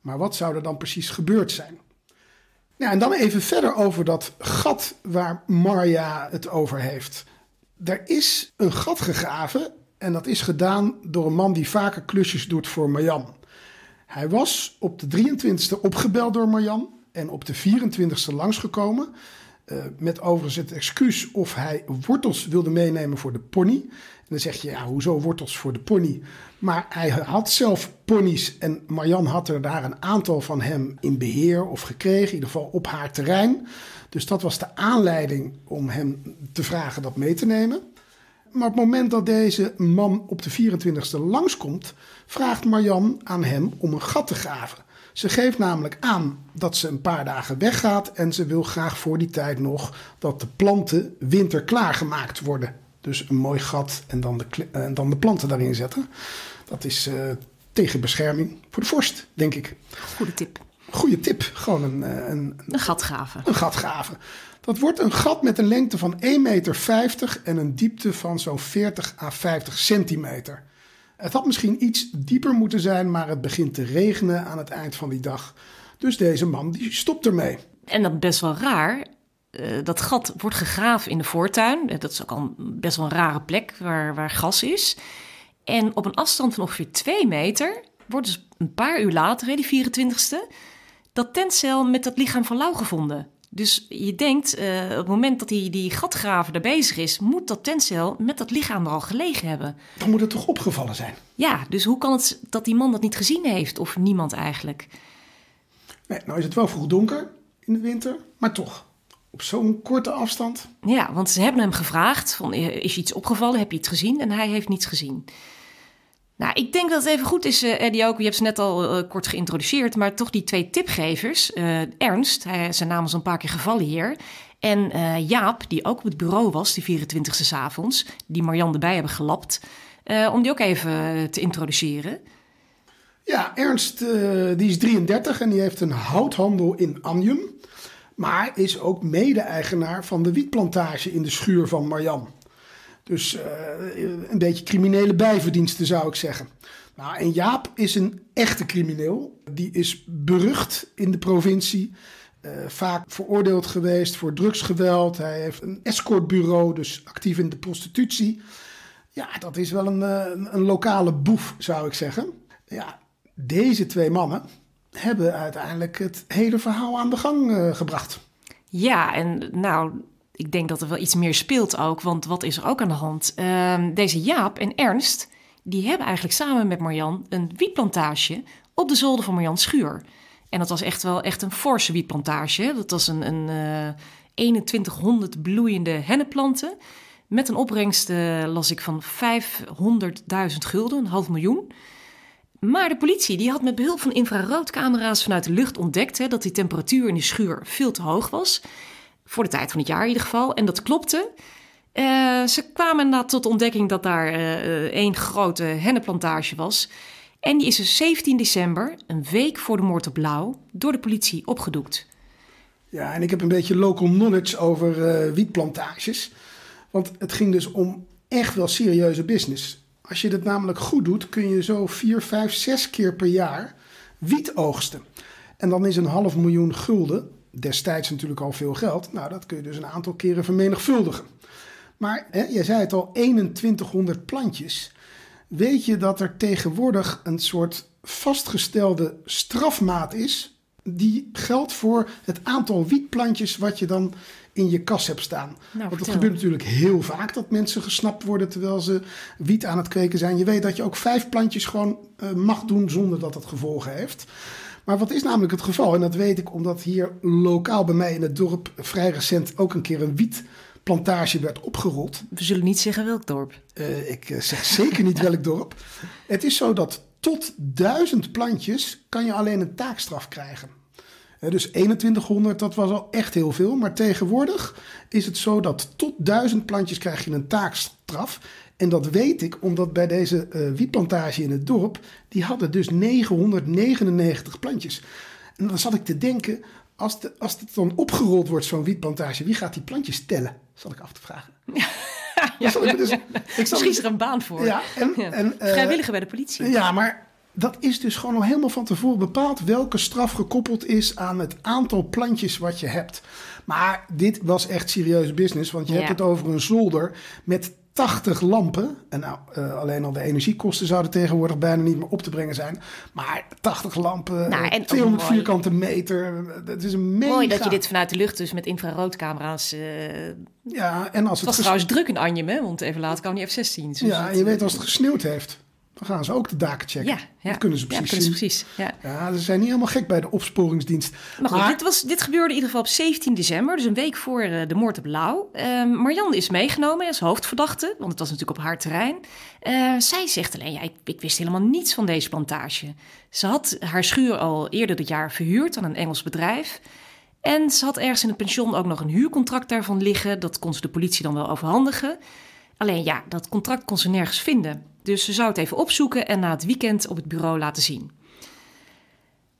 B: Maar wat zou er dan precies gebeurd zijn? Ja, en dan even verder over dat gat waar Marja het over heeft. Er is een gat gegraven en dat is gedaan door een man die vaker klusjes doet voor Marjan. Hij was op de 23e opgebeld door Marjan en op de 24e langsgekomen. Eh, met overigens het excuus of hij wortels wilde meenemen voor de pony. En dan zeg je, ja, hoezo wortels voor de pony? Maar hij had zelf ponies en Marjan had er daar een aantal van hem in beheer of gekregen. In ieder geval op haar terrein. Dus dat was de aanleiding om hem te vragen dat mee te nemen. Maar op het moment dat deze man op de 24e langskomt, vraagt Marjan aan hem om een gat te graven. Ze geeft namelijk aan dat ze een paar dagen weggaat en ze wil graag voor die tijd nog dat de planten winterklaar gemaakt worden. Dus een mooi gat en dan de, en dan de planten daarin zetten. Dat is eh, tegen bescherming voor de vorst, denk ik. Goede tip. Goede tip. Gewoon een, eh, een, een gat graven. Een gat graven. Dat wordt een gat met een lengte van 1,50 meter en een diepte van zo'n 40 à 50 centimeter. Het had misschien iets dieper moeten zijn, maar het begint te regenen aan het eind van die dag. Dus deze man die stopt ermee. En dat best wel raar.
A: Eh, dat gat wordt gegraven in de voortuin. Eh, dat is ook al best wel een rare plek waar, waar gas is. En op een afstand van ongeveer 2 meter wordt dus een paar uur later, die 24 ste dat tentcel met dat lichaam van Lau gevonden. Dus je denkt, eh, op het moment dat die, die gatgraver daar bezig is, moet dat tentcel met dat lichaam er al gelegen hebben. Dan moet het toch
B: opgevallen zijn?
A: Ja, dus hoe kan het dat die man dat niet gezien heeft, of niemand eigenlijk? nou is het wel vroeg donker in de winter, maar toch, op zo'n korte afstand. Ja, want ze hebben hem gevraagd, van, is je iets opgevallen, heb je iets gezien? En hij heeft niets gezien. Nou, ik denk dat het even goed is, uh, Eddie ook. Je hebt ze net al eh, kort geïntroduceerd, maar toch die twee tipgevers. Uh, Ernst, hij, zijn naam is een paar keer gevallen hier. En Jaap, die ook op het bureau was, die 24e avonds, die Marjan erbij hebben gelapt. om die ook even te introduceren.
B: Ja, Ernst, die is 33 en die heeft een houthandel in Anjum. Maar is ook mede-eigenaar van de wietplantage in de schuur van Marjan. Dus eh, een beetje criminele bijverdiensten zou ik zeggen. Nou, en Jaap is een echte crimineel. Die is berucht in de provincie. Eh, vaak veroordeeld geweest voor drugsgeweld. Hij heeft een escortbureau, dus actief in de prostitutie. Ja, dat is wel een, eh, een lokale boef, zou ik zeggen. Ja, deze twee mannen hebben uiteindelijk het hele verhaal aan de gang gebracht.
A: Ja, en nou, ik denk dat er wel iets meer speelt ook, want wat is er ook aan de hand? Ehm, deze Jaap en Ernst, die hebben eigenlijk samen met Marjan een wietplantage op de zolder van Marjan Schuur. En dat was echt wel echt een forse wietplantage. Dat was een, een uh, eh, 2100 bloeiende hennepplanten. Met een opbrengst, eh, las ik, van 500.000 gulden, een half miljoen. Maar de politie die had met behulp van infraroodcamera's vanuit de lucht ontdekt hè, dat die temperatuur in de schuur veel te hoog was. Voor de tijd van het jaar in ieder geval. En dat klopte. Eh, ze kwamen na tot ontdekking dat daar uh, één grote hennepplantage was. En die is dus 17 december, een week voor de moord op Blauw, door de politie opgedoekt.
B: Ja, en ik heb een beetje local knowledge over wietplantages. Want het ging dus om echt wel serieuze business. Als je dat namelijk goed doet, kun je zo 4, 5, 6 keer per jaar wiet oogsten. En dan is een half miljoen gulden destijds natuurlijk al veel geld. Nou, dat kun je dus een aantal keren vermenigvuldigen. Maar hè, jij zei het al, 2100 plantjes. Weet je dat er tegenwoordig een soort vastgestelde strafmaat is? Die geldt voor het aantal wietplantjes wat je dan in je kas hebt staan. Nou, Want het gebeurt natuurlijk heel vaak dat mensen gesnapt worden terwijl ze wiet aan het kweken zijn. Je weet dat je ook vijf plantjes gewoon eh, mag doen zonder dat het gevolgen heeft. Maar wat is namelijk het geval? En dat weet ik omdat hier lokaal bij mij in het dorp vrij recent ook een keer een wietplantage werd opgerold. We zullen niet zeggen welk dorp. Eh, ik eh, zeg zeker niet welk dorp. Het is zo dat tot duizend plantjes kan je alleen een taakstraf krijgen. Eh, dus 2100, dat was al echt heel veel. Maar tegenwoordig is het zo dat tot 1000 plantjes krijg je een taakstraf. En dat weet ik omdat bij deze uh, wietplantage in het dorp, die hadden dus 999 plantjes. En dan zat ik te denken, als, als het dan opgerold wordt, zo'n wietplantage, wie gaat die plantjes tellen? Zat ik af te vragen. Dus- ja. ik dus, Misschien er een baan voor. Ja, en, en eh, Vrijwilliger bij de politie. Ja, maar dat is dus gewoon al helemaal van tevoren bepaald welke straf gekoppeld is aan het aantal plantjes wat je hebt. Maar dit was echt serieus business, want je hebt het over een zolder met 80 lampen. En nou, eh, alleen al de energiekosten zouden tegenwoordig bijna niet meer op te brengen zijn. Maar 80 lampen, 200 nou, eh, vierkante meter. Eh, dat is een mega... Mooi dat je dit
A: vanuit de lucht dus met infraroodcamera's... Ja, en als het... Het was trouwens druk in Anjem, hè? Want even later kwam die F-16. Dus ja, je weet als
B: het gesneeuwd heeft dan gaan ze ook de daken checken. Ja, ja. Dat kunnen ze precies. Ja, ze precies. Ja. ja. ze zijn niet helemaal gek bij de opsporingsdienst. Maar, dit, was, dit
A: gebeurde in ieder geval op 17 december, dus een week voor eh, de moord op Lau. Uh, ehm, Marianne is meegenomen als hoofdverdachte, want het was natuurlijk op haar terrein. Eh, zij zegt alleen: ja, ik, ik, wist helemaal niets van deze plantage. Ze had haar schuur al eerder dit jaar verhuurd aan een Engels bedrijf. En ze had ergens in het pension ook nog een huurcontract daarvan liggen. Dat kon ze de politie dan wel overhandigen. Alleen ja, dat contract kon ze nergens vinden. Dus ze zou het even opzoeken en na het weekend op het bureau laten zien.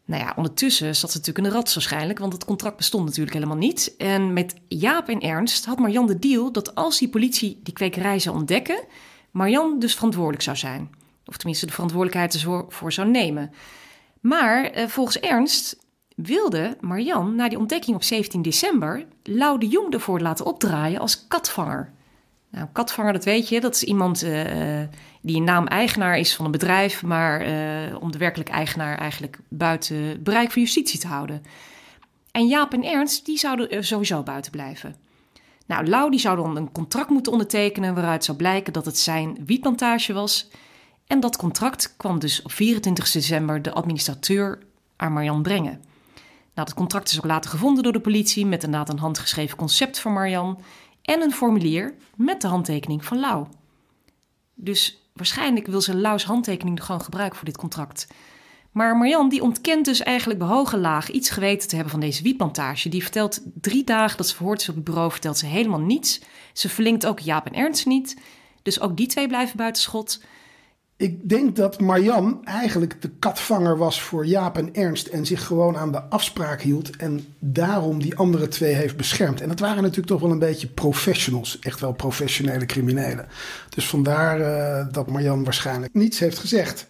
A: Nou ja, ondertussen zat ze natuurlijk in de rats waarschijnlijk, want het contract bestond natuurlijk helemaal niet. En met Jaap en Ernst had Marjan de deal dat als die politie die kwekerij zou ontdekken, Marjan dus verantwoordelijk zou zijn. Of tenminste de verantwoordelijkheid ervoor zou nemen. Maar eh, volgens Ernst wilde Marjan na die ontdekking op 17 december Lau de Jong ervoor laten opdraaien als katvanger. Nou, katvanger, dat weet je, dat is iemand eh, die naam-eigenaar is van een bedrijf, maar eh, om de werkelijk eigenaar eigenlijk buiten bereik van justitie te houden. En Jaap en Ernst, die zouden sowieso buiten blijven. Nou, Lau die zou dan een contract moeten ondertekenen waaruit zou blijken dat het zijn wietplantage was. En dat contract kwam dus op 24 december de administrateur aan Marian brengen. Nou, dat contract is ook later gevonden door de politie met inderdaad een handgeschreven concept van Marian en een formulier met de handtekening van Lau. Dus Waarschijnlijk wil ze Lau's handtekening gewoon gebruiken voor dit contract. Maar Marjan die ontkent dus eigenlijk bij hoge laag iets geweten te hebben van deze wietplantage. Die vertelt drie dagen dat ze verhoord is op het bureau, vertelt ze helemaal niets. Ze verlinkt ook Jaap en Ernst niet. Dus ook die twee blijven
B: buitenschot. schot. Ik denk dat Marjan eigenlijk de katvanger was voor Jaap en Ernst en zich gewoon aan de afspraak hield en daarom die andere twee heeft beschermd. En dat waren natuurlijk toch wel een beetje professionals, echt wel professionele criminelen. Dus vandaar eh, dat Marjan waarschijnlijk niets heeft gezegd.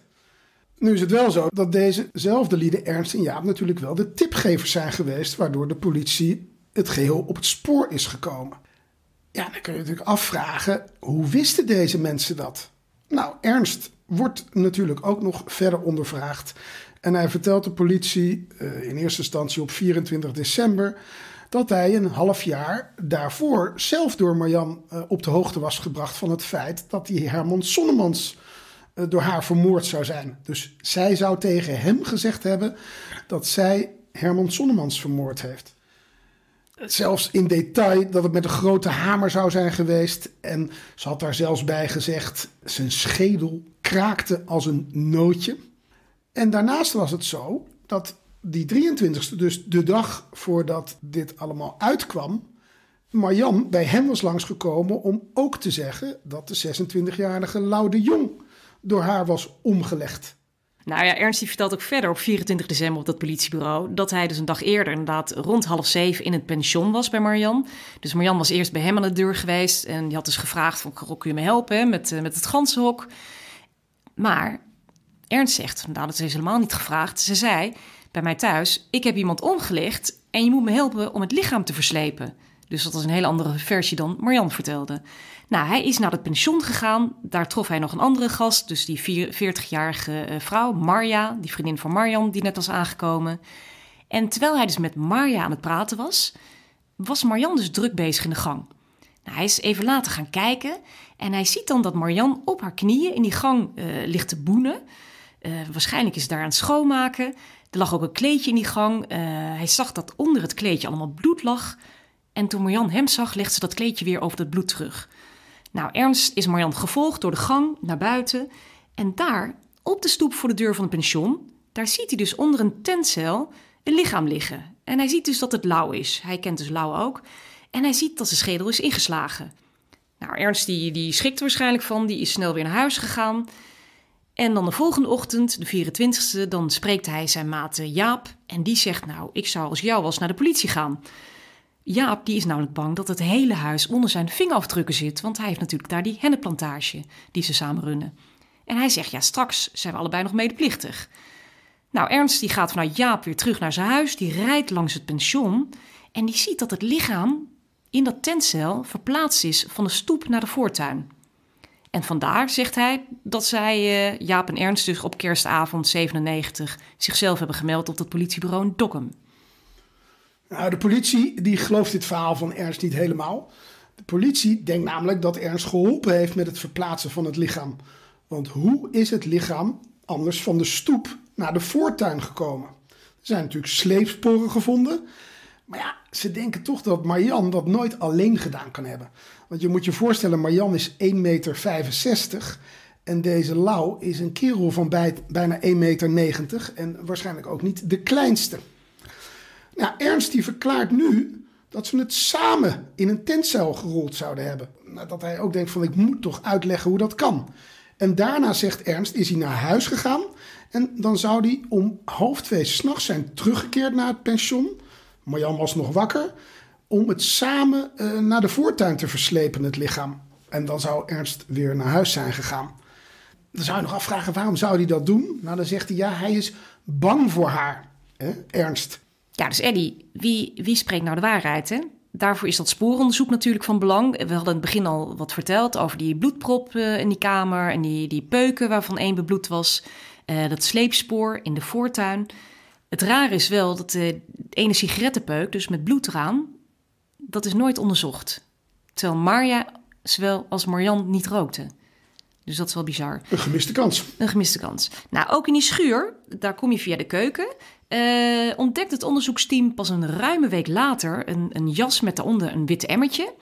B: Nu is het wel zo dat dezezelfde lieden Ernst en Jaap natuurlijk wel de tipgevers zijn geweest, waardoor de politie het geheel op het spoor is gekomen. Ja, dan kun je natuurlijk afvragen, hoe wisten deze mensen dat? Nou, Ernst wordt natuurlijk ook nog verder ondervraagd. En hij vertelt de politie eh, in eerste instantie op 24 december dat hij een half jaar daarvoor zelf door Marjan eh, op de hoogte was gebracht van het feit dat die Herman Sonnemans eh, door haar vermoord zou zijn. Dus zij zou tegen hem gezegd hebben dat zij Herman Sonnemans vermoord heeft. Zelfs in detail dat het met een grote hamer zou zijn geweest. En ze had daar zelfs bij gezegd: zijn schedel kraakte als een nootje. En daarnaast was het zo dat die 23e, dus de dag voordat dit allemaal uitkwam, Marjan bij hem was langsgekomen om ook te zeggen dat de 26-jarige Laude Jong door haar was omgelegd.
A: Nou ja, Ernst vertelt ook verder op 24 december op dat politiebureau dat hij dus een dag eerder inderdaad rond half zeven in het pension was bij Marian. Dus Marian was eerst bij hem aan de deur geweest en die had dus gevraagd van kun je me helpen met, eh, met het ganzenhok. Maar Ernst zegt, nou dat is dus helemaal niet gevraagd. Ze zei bij mij thuis, ik heb iemand omgelicht en je moet me helpen om het lichaam te verslepen. Dus dat was een hele andere versie dan Marjan vertelde. Nou, hij is naar het pension gegaan. Daar trof hij nog een andere gast, dus die 40-jarige eh, vrouw, Marja, die vriendin van Marjan, die net was aangekomen. En terwijl hij dus met Marja aan het praten was, was Marjan dus druk bezig in de gang. Nou, hij is even later gaan kijken en hij ziet dan dat Marian op haar knieën in die gang eh, ligt te boenen. Eh, waarschijnlijk is ze daar aan het schoonmaken. Er lag ook een kleedje in die gang. Eh, hij zag dat onder het kleedje allemaal bloed lag. En toen Marian hem zag, legde ze dat kleedje weer over het bloed terug. Nou, Ernst is Marian gevolgd door de gang naar buiten. En daar, op de stoep voor de deur van het pension, daar ziet hij dus onder een tentcel een lichaam liggen. En hij ziet dus dat het lauw is. Hij kent dus lauw ook. En hij ziet dat zijn schedel is ingeslagen. Nou, Ernst die, die schrikt er waarschijnlijk van, die is snel weer naar huis gegaan. En dan de volgende ochtend, de 24e, dan spreekt hij zijn maat Jaap. En die zegt, nou, ik zou als jou was naar de politie gaan. Jaap die is namelijk bang dat het hele huis onder zijn vingerafdrukken zit. Want hij heeft natuurlijk daar die hennepplantage die ze samen runnen. En hij zegt, ja, straks zijn we allebei nog medeplichtig. Nou, Ernst die gaat vanuit Jaap weer terug naar zijn huis. Die rijdt langs het pension. En die ziet dat het lichaam in dat tentcel verplaatst is van de stoep naar de voortuin. En vandaar zegt hij dat zij, uh, Jaap en Ernst, dus op kerstavond 97 zichzelf hebben gemeld
B: op het politiebureau Dokkum. Nou, de politie die gelooft dit verhaal van Ernst niet helemaal. De politie denkt namelijk dat Ernst geholpen heeft met het verplaatsen van het lichaam. Want hoe is het lichaam anders van de stoep naar de voortuin gekomen? Er zijn natuurlijk sleepsporen gevonden. Maar ja, ze denken toch dat Marjan dat nooit alleen gedaan kan hebben. Want je moet je voorstellen, Marjan is 1,65 meter. En deze Lau is een kerel van bijna 1,90 meter en waarschijnlijk ook niet de kleinste. Nou, Ernst die verklaart nu dat ze het samen in een tentcel gerold zouden hebben. Nou, dat hij ook denkt van ik moet toch uitleggen hoe dat kan. En daarna, zegt Ernst, is hij naar huis gegaan. En dan zou hij om half twee s'nachts zijn teruggekeerd naar het pension. Marjan was nog wakker. Om het samen eh, naar de voortuin te verslepen, het lichaam. En dan zou Ernst weer naar huis zijn gegaan. Dan zou je nog afvragen, waarom zou hij dat doen? Nou, dan zegt hij, ja, hij is bang voor haar. Hè? Ernst.
A: Ja, dus Eddie, wie, wie spreekt nou de waarheid, hè? Daarvoor is dat spooronderzoek natuurlijk van belang. We hadden in het begin al wat verteld over die bloedprop eh, in die kamer... en die, die peuken waarvan één bebloed was. Eh, dat sleepspoor in de voortuin. Het raar is wel dat de ene sigarettenpeuk, dus met bloed eraan, dat is nooit onderzocht. Terwijl Marja zowel als Marjan niet rookte. Dus dat is wel bizar. Een gemiste kans. Een gemiste kans. Nou, ook in die schuur, daar kom je via de keuken. Eh, ontdekt het onderzoeksteam pas een ruime week later een, een jas met daaronder een wit emmertje.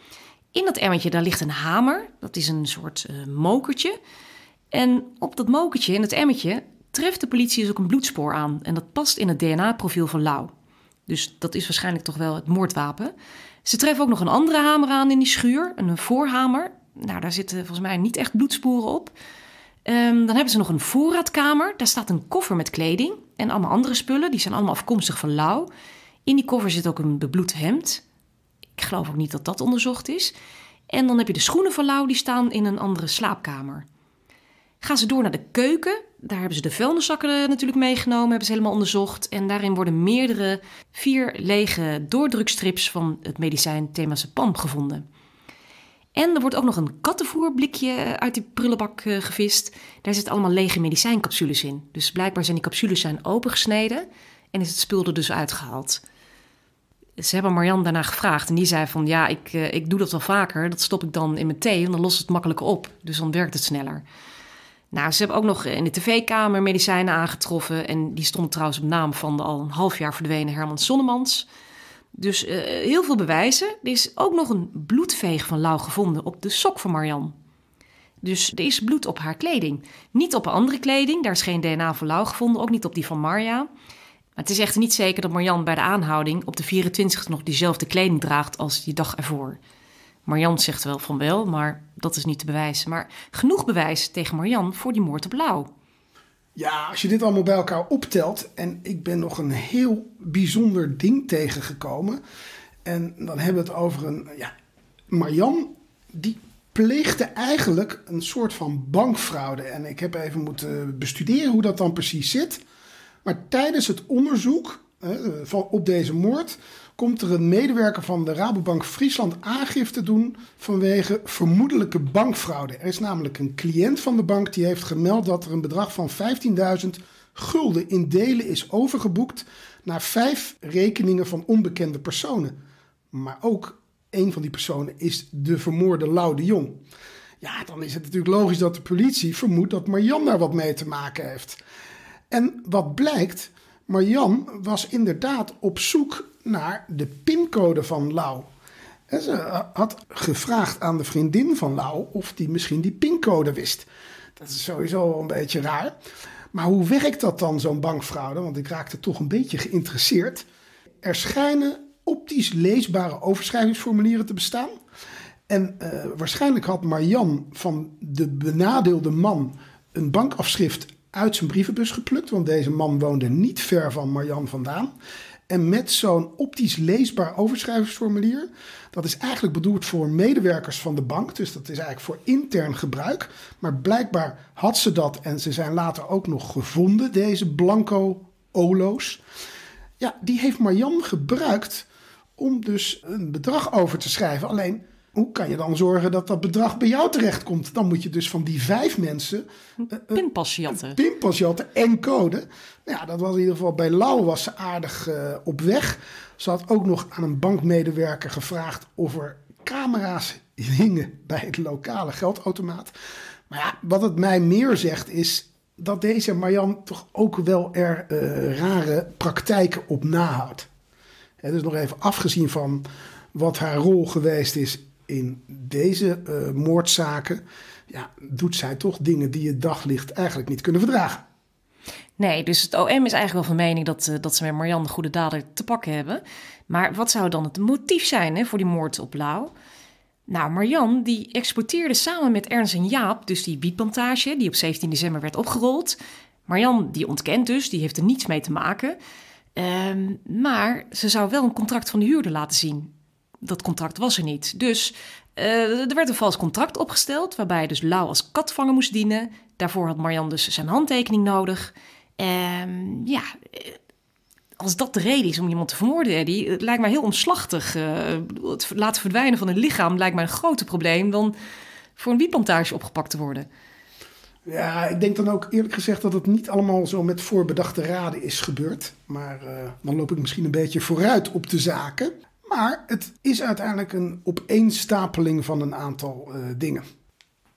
A: In dat emmertje daar ligt een hamer. Dat is een soort eh, mokertje. En op dat mokertje in het emmertje treft de politie dus ook een bloedspoor aan. En dat past in het DNA-profiel van Lau. Dus dat is waarschijnlijk toch wel het moordwapen. Ze treffen ook nog een andere hamer aan in die schuur, een voorhamer. Nou, daar zitten volgens mij niet echt bloedsporen op. Ehm, dan hebben ze nog een voorraadkamer. Daar staat een koffer met kleding en allemaal andere spullen. Die zijn allemaal afkomstig van Lau. In die koffer zit ook een bebloed hemd. Ik geloof ook niet dat dat onderzocht is. En dan heb je de schoenen van Lau, die staan in een andere slaapkamer gaan ze door naar de keuken. Daar hebben ze de vuilniszakken eh, natuurlijk meegenomen, hebben ze helemaal onderzocht. En daarin worden meerdere, vier lege doordrukstrips van het medicijn Temazepam gevonden. En er wordt ook nog een kattenvoerblikje eh, uit die prullenbak eh, gevist. Daar zitten allemaal lege medicijncapsules in. Dus blijkbaar zijn die capsules zijn opengesneden en is het spul er dus uitgehaald. Ze hebben Marianne daarna gevraagd en die zei van ja, ik, ik doe dat wel vaker. Dat stop ik dan in mijn thee en dan lost het makkelijker op. Dus dan werkt het sneller. Nou, ze hebben ook nog in de tv-kamer medicijnen aangetroffen. En die stond trouwens op naam van de al een half jaar verdwenen Herman Sonnemans. Dus eh, heel veel bewijzen. Er is ook nog een bloedveeg van Lau gevonden op de sok van Marian. Dus er is bloed op haar kleding. Niet op andere kleding, daar is geen DNA van Lau gevonden. Ook niet op die van Marja. Maar het is echt niet zeker dat Marian bij de aanhouding op de 24e nog diezelfde kleding draagt als die dag ervoor. Marjan zegt wel van wel, maar dat is niet te bewijzen. Maar genoeg bewijs tegen
B: Marjan voor die moord op Lau. Ja, als je dit allemaal bij elkaar optelt. En ik ben nog een heel bijzonder ding tegengekomen. En dan hebben we het over een. Ja, Marjan, die pleegde eigenlijk een soort van bankfraude. En ik heb even moeten bestuderen hoe dat dan precies zit. Maar tijdens het onderzoek eh, op deze moord komt er een medewerker van de Rabobank Friesland aangifte doen vanwege vermoedelijke bankfraude. Er is namelijk een cliënt van de bank die heeft gemeld dat er een bedrag van 15.000 gulden in delen is overgeboekt naar vijf rekeningen van onbekende personen. Maar ook een van die personen is de vermoorde Lau de Jong. Ja, dan is het natuurlijk logisch dat de politie vermoedt dat Marjan daar wat mee te maken heeft. En wat blijkt, Marjan was inderdaad op zoek naar de pincode van Lau. ze eh, had gevraagd aan de vriendin van Lau of die misschien die pincode wist. Dat is sowieso een beetje raar. Maar hoe werkt dat dan, zo'n bankfraude? Want ik raakte toch een beetje geïnteresseerd. Er schijnen optisch leesbare overschrijvingsformulieren te bestaan. En eh, waarschijnlijk had Marjan van de benadeelde man een bankafschrift uit zijn brievenbus geplukt. Want deze man woonde niet ver van Marjan vandaan. En met zo'n optisch leesbaar overschrijversformulier, Dat is eigenlijk bedoeld voor medewerkers van de bank. Dus dat is eigenlijk voor intern gebruik. Maar blijkbaar had ze dat en ze zijn later ook nog gevonden, deze Blanco Olo's. Ja, die heeft Marjan gebruikt om dus een bedrag over te schrijven. Alleen hoe kan je dan zorgen dat dat bedrag bij jou terechtkomt? Dan moet je dus van die vijf mensen...
A: Eh, eh, Pinpas
B: jatten. en code. Nou ja, dat was in ieder geval bij Lau was ze aardig eh, op weg. Ze had ook nog aan een bankmedewerker gevraagd of er camera's hingen bij het lokale geldautomaat. Maar ja, wat het mij meer zegt is dat deze Marjan toch ook wel er rare praktijken op nahoudt. He, dus nog even afgezien van wat haar rol geweest is in deze eh, moordzaken ja, doet zij toch dingen die het daglicht eigenlijk niet kunnen verdragen.
A: Nee, dus het OM is eigenlijk wel van mening dat, eh, dat ze met Marianne de goede dader te pakken hebben. Maar wat zou dan het motief zijn hè, voor die moord op Lau? Nou, Marian die exporteerde samen met Ernst en Jaap, dus die bietplantage die op 17 december werd opgerold. Marian die ontkent dus, die heeft er niets mee te maken. Ehm, maar ze zou wel een contract van de huurder laten zien dat contract was er niet. Dus eh, er werd een vals contract opgesteld, waarbij dus Lau als katvanger moest dienen. Daarvoor had Marjan dus zijn handtekening nodig. Um, ja, eh, als dat de reden is om iemand te vermoorden, Eddie, het lijkt mij heel omslachtig. Eh, het laten verdwijnen van een lichaam lijkt mij een groter probleem dan voor een wietplantage opgepakt te worden.
B: Ja, ik denk dan ook eerlijk gezegd dat het niet allemaal zo met voorbedachte raden is gebeurd. Maar dan loop ik misschien een beetje vooruit op de zaken. Maar het is uiteindelijk een opeenstapeling van een aantal eh, dingen.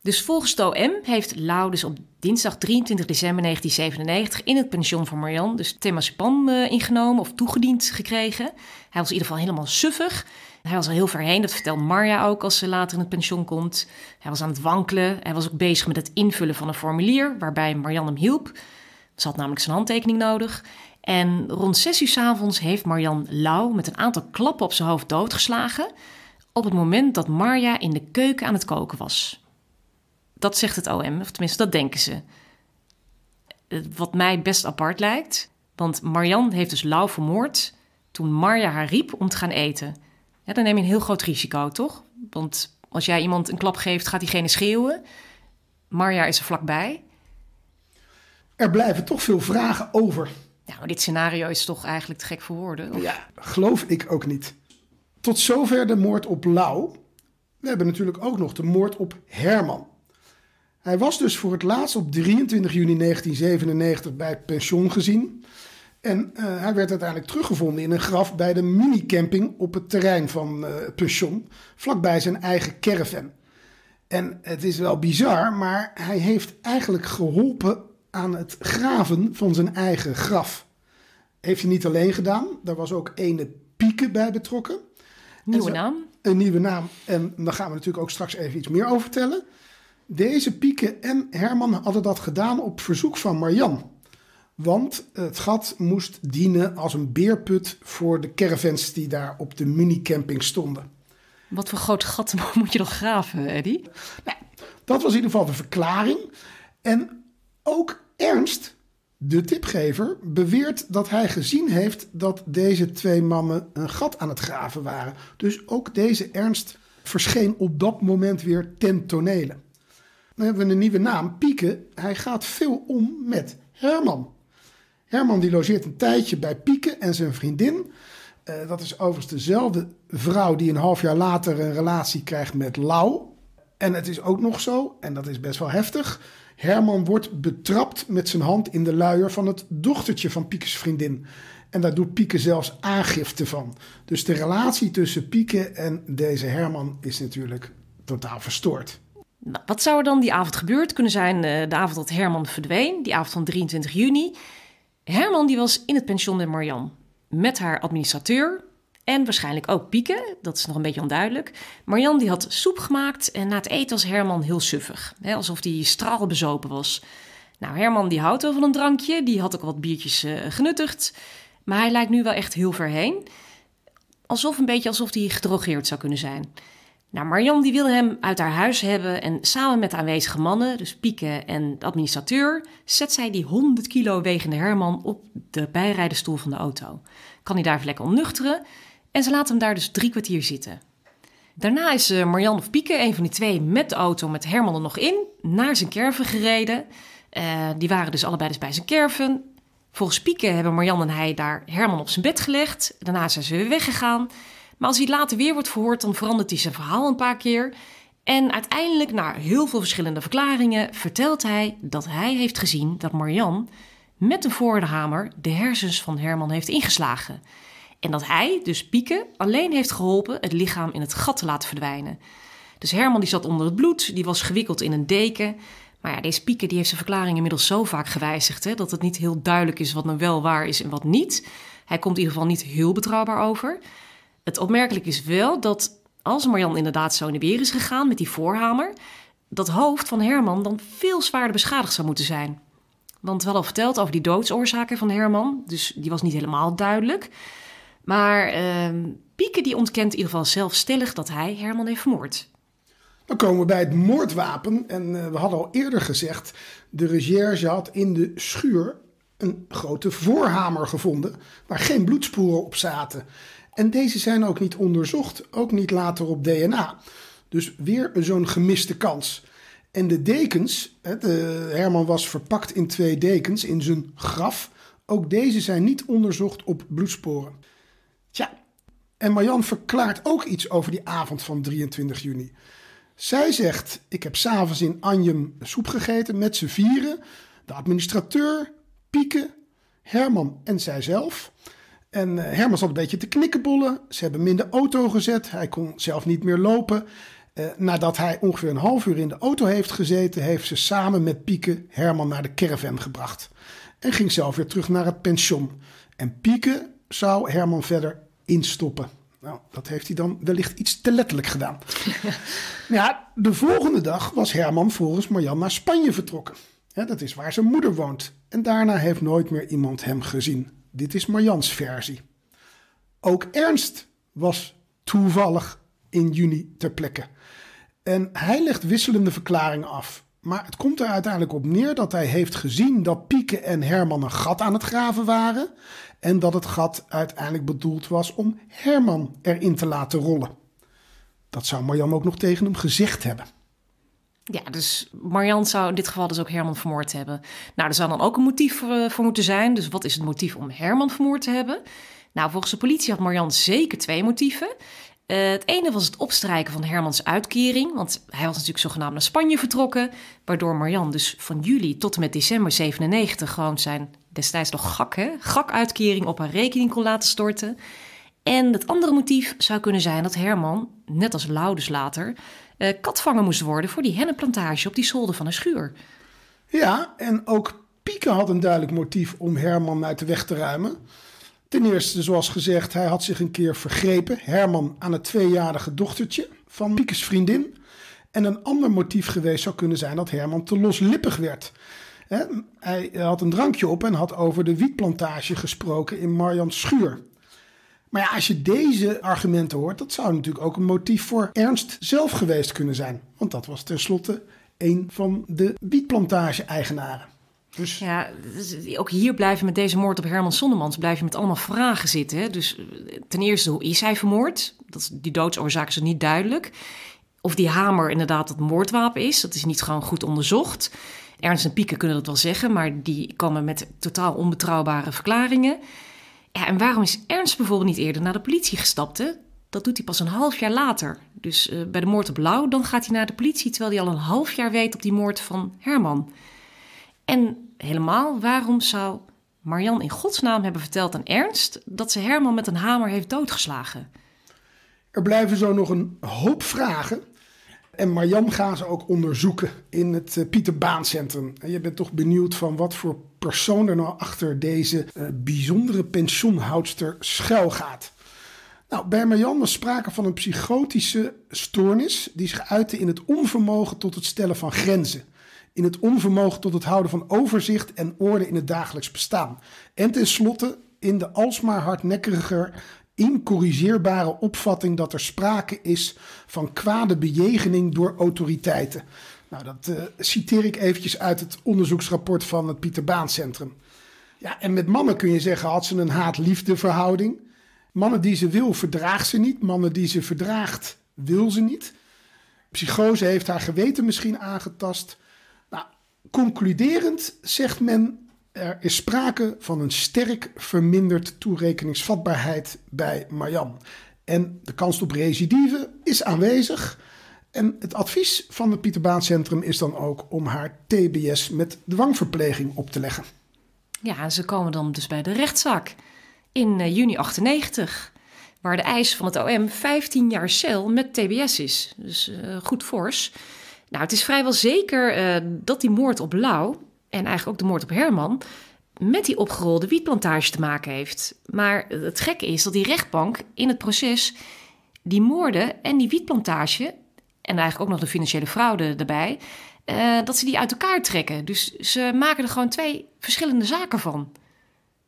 A: Dus volgens het OM heeft Lau op dinsdag 23 december 1997 in het pension van Marianne. dus temazepam uh, eh, ingenomen of toegediend gekregen. Hij was in ieder geval helemaal suffig. Hij was al heel ver heen, dat vertelt Marja ook als ze later in het pension komt. Hij was aan het wankelen, hij was ook bezig met het invullen van een formulier waarbij Marianne hem hielp. Ze had namelijk zijn handtekening nodig. En rond 6 uur s avonds heeft Marjan Lau met een aantal klappen op zijn hoofd doodgeslagen. op het moment dat Marja in de keuken aan het koken was. Dat zegt het OM, of tenminste dat denken ze. Eh, wat mij best apart lijkt, want Marjan heeft dus Lau vermoord. toen Marja haar riep om te gaan eten. dan neem je een heel groot risico, toch? Want als jij iemand een klap geeft, gaat diegene schreeuwen. Marja is er vlakbij.
B: Er blijven toch veel vragen over.
A: Ja, maar dit scenario is toch eigenlijk te gek voor woorden? Ja,
B: geloof ik ook niet. Tot zover de moord op Lau. We hebben natuurlijk ook nog de moord op Herman. Hij was dus voor het laatst op 23 juni 1997 bij Pension gezien. En eh, hij werd uiteindelijk teruggevonden in een graf bij de minicamping op het terrein van eh, het pension, vlakbij zijn eigen caravan. En het is wel bizar, maar hij heeft eigenlijk geholpen aan het graven van zijn eigen graf. Heeft hij niet alleen gedaan, daar was ook ene Pieke bij betrokken. Nieuwe naam. Een nieuwe naam. En daar gaan we natuurlijk ook straks even iets meer over vertellen. Deze Pieke en Herman hadden dat gedaan op verzoek van Marjan. Want het gat moest dienen als een beerput voor de caravans die daar op de minicamping stonden. Wat voor groot gat moet je nog graven, Eddy? Nou, dat was in ieder geval de verklaring. En ook Ernst, de tipgever, beweert dat hij gezien heeft dat deze twee mannen een gat aan het graven waren. Dus ook deze Ernst verscheen op dat moment weer ten tonele. Dan hebben we een nieuwe naam, Pieke. Hij gaat veel om met Herman. Herman die logeert een tijdje bij Pieke en zijn vriendin. Eh, dat is overigens dezelfde vrouw die een half jaar later een relatie krijgt met Lau. En het is ook nog zo, en dat is best wel heftig Herman wordt betrapt met zijn hand in de luier van het dochtertje van Piekes vriendin. En daar doet Pieke zelfs aangifte van. Dus de relatie tussen Pieke en deze Herman is natuurlijk totaal verstoord.
A: Nou, wat zou er dan die avond gebeurd kunnen zijn? Eh, de avond dat Herman verdween, die avond van 23 juni. Herman die was in het pension met Marian, met haar administrateur, en waarschijnlijk ook pieken, dat is nog een beetje onduidelijk. Marjan die had soep gemaakt en na het eten was Herman heel suffig. Hè, alsof hij straalbezopen was. Nou, Herman die houdt wel van een drankje, die had ook wat biertjes eh, genuttigd. Maar hij lijkt nu wel echt heel ver heen. Alsof een beetje alsof hij gedrogeerd zou kunnen zijn. Nou, Marian die wil hem uit haar huis hebben en samen met de aanwezige mannen, dus Pieke en de administrateur, zet zij die 100 kilo wegende Herman op de bijrijdenstoel van de auto. Kan hij daar even lekker onnuchteren? En ze laat hem daar dus drie kwartier zitten. Daarna is eh, Marianne of Pieke, een van die twee, met de auto met Herman er nog in, naar zijn kerven gereden. Eh, die waren dus allebei dus bij zijn kerven. Volgens Pieke hebben Marianne en hij daar Herman op zijn bed gelegd. Daarna zijn ze weer weggegaan. Maar als hij later weer wordt verhoord, dan verandert hij zijn verhaal een paar keer. En uiteindelijk, na heel veel verschillende verklaringen, vertelt hij dat hij heeft gezien dat Marianne met een voordehamer de hersens van Herman heeft ingeslagen. En dat hij, dus Pieke alleen heeft geholpen het lichaam in het gat te laten verdwijnen. Dus Herman die zat onder het bloed, die was gewikkeld in een deken. Maar ja, deze Pieke die heeft zijn verklaring inmiddels zo vaak gewijzigd... Hè, dat het niet heel duidelijk is wat nou wel waar is en wat niet. Hij komt in ieder geval niet heel betrouwbaar over. Het opmerkelijk is wel dat als Marjan inderdaad zo in de weer is gegaan met die voorhamer... dat hoofd van Herman dan veel zwaarder beschadigd zou moeten zijn. Want wel al verteld over die doodsoorzaken van Herman, dus die was niet helemaal duidelijk... Maar ehm, Pieke die ontkent in ieder geval zelfstellig dat hij Herman
B: heeft vermoord. Dan komen we bij het moordwapen. En eh, we hadden al eerder gezegd, de recherche had in de schuur een grote voorhamer gevonden waar geen bloedsporen op zaten. En deze zijn ook niet onderzocht, ook niet later op DNA. Dus weer zo'n gemiste kans. En de dekens, de Herman was verpakt in twee dekens in zijn graf. Ook deze zijn niet onderzocht op bloedsporen. Tja. En Marjan verklaart ook iets over die avond van 23 juni. Zij zegt: Ik heb s'avonds in Anjem soep gegeten met z'n vieren. De administrateur, Pieke, Herman en zijzelf. En eh, Herman zat een beetje te knikkenbollen. Ze hebben minder auto gezet. Hij kon zelf niet meer lopen. Eh, nadat hij ongeveer een half uur in de auto heeft gezeten, heeft ze samen met Pieke Herman naar de caravan gebracht. En ging zelf weer terug naar het pension. En Pieke zou Herman verder instoppen. Nou, dat heeft hij dan wellicht iets te letterlijk gedaan. ja, de volgende dag was Herman volgens Marjan naar Spanje vertrokken. dat is waar zijn moeder woont. En daarna heeft nooit meer iemand hem gezien. Dit is Marjans versie. Ook Ernst was toevallig in juni ter plekke. En hij legt wisselende verklaringen af. Maar het komt er uiteindelijk op neer dat hij heeft gezien dat Pieke en Herman een gat aan het graven waren. En dat het gat uiteindelijk bedoeld was om Herman erin te laten rollen. Dat zou Marjan ook nog tegen hem gezegd hebben.
A: Ja, dus Marjan zou in dit geval dus ook Herman vermoord hebben. Nou, er zou dan ook een motief eh, voor, moeten zijn. Dus wat is het motief om Herman vermoord te hebben? Nou, volgens de politie had Marjan zeker twee motieven. Eh, het ene was het opstrijken van Hermans uitkering, want hij was natuurlijk zogenaamd naar Spanje vertrokken, waardoor Marian dus van juli tot en met december 97 gewoon zijn destijds nog gak, hè, gak-uitkering op haar rekening kon laten storten. En het andere motief zou kunnen zijn dat Herman, net als Laudes
B: later, eh, katvanger moest worden voor die hennenplantage op die zolder van een schuur. Ja, en ook Pieke had een duidelijk motief om Herman uit de weg te ruimen. Ten eerste, zoals gezegd, hij had zich een keer vergrepen. Herman aan het tweejarige dochtertje van Piekes vriendin. En een ander motief geweest zou kunnen zijn dat Herman te loslippig werd. hij had een drankje op en had over de wietplantage gesproken in Marjans schuur. Maar ja, als je deze argumenten hoort, dat zou natuurlijk ook een motief voor Ernst zelf geweest kunnen zijn. Want dat was tenslotte een van de wietplantage-eigenaren.
A: Dus... Ja, dus ook hier blijf je met deze moord op Herman Sondemans blijf je met allemaal vragen zitten. Dus eh, ten eerste, hoe is hij vermoord? Dat, die doodsoorzaak is niet duidelijk. Of die hamer inderdaad het moordwapen is, dat is niet gewoon goed onderzocht. Ernst en Pieken kunnen dat wel zeggen, maar die komen met totaal onbetrouwbare verklaringen. Ja, en waarom is Ernst bijvoorbeeld niet eerder naar de politie gestapt? Dat doet hij pas een half jaar later. Dus eh, bij de moord op Lau, dan gaat hij naar de politie, terwijl hij al een half jaar weet op die moord van Herman. En helemaal, waarom zou Marian in godsnaam hebben verteld aan Ernst
B: dat ze Herman met een hamer heeft doodgeslagen? Er blijven zo nog een hoop vragen. En Marjan gaan ze ook onderzoeken in het eh, Pieter Baan Centrum. En je bent toch benieuwd van wat voor persoon er nou achter deze eh, bijzondere pensioenhoudster schuil gaat. Nou, bij Marjan was sprake van een psychotische stoornis die zich uitte in het onvermogen tot het stellen van grenzen in het onvermogen tot het houden van overzicht en orde in het dagelijks bestaan. En tenslotte in de alsmaar hardnekkiger incorrigeerbare opvatting dat er sprake is van kwade bejegening door autoriteiten. Nou, dat eh, citeer ik eventjes uit het onderzoeksrapport van het Pieter Baan Centrum. Ja, en met mannen kun je zeggen, had ze een haat-liefde verhouding. Mannen die ze wil, verdraagt ze niet. Mannen die ze verdraagt, wil ze niet. Psychose heeft haar geweten misschien aangetast. Concluderend zegt men er is sprake van een sterk verminderd toerekeningsvatbaarheid bij Marjan. En de kans op recidive is aanwezig. En het advies van het Centrum is dan ook om haar TBS met dwangverpleging op te leggen.
A: Ja, ze komen dan dus bij de rechtszaak in eh, juni 98, waar de eis van het OM 15 jaar cel met TBS is. Dus eh, goed fors. Nou, het is vrijwel zeker eh, dat die moord op Lau en eigenlijk ook de moord op Herman met die opgerolde wietplantage te maken heeft. Maar het gekke is dat die rechtbank in het proces die moorden en die wietplantage en eigenlijk ook nog de financiële fraude erbij, eh, dat ze die uit elkaar trekken. Dus
B: ze maken er gewoon twee verschillende zaken van.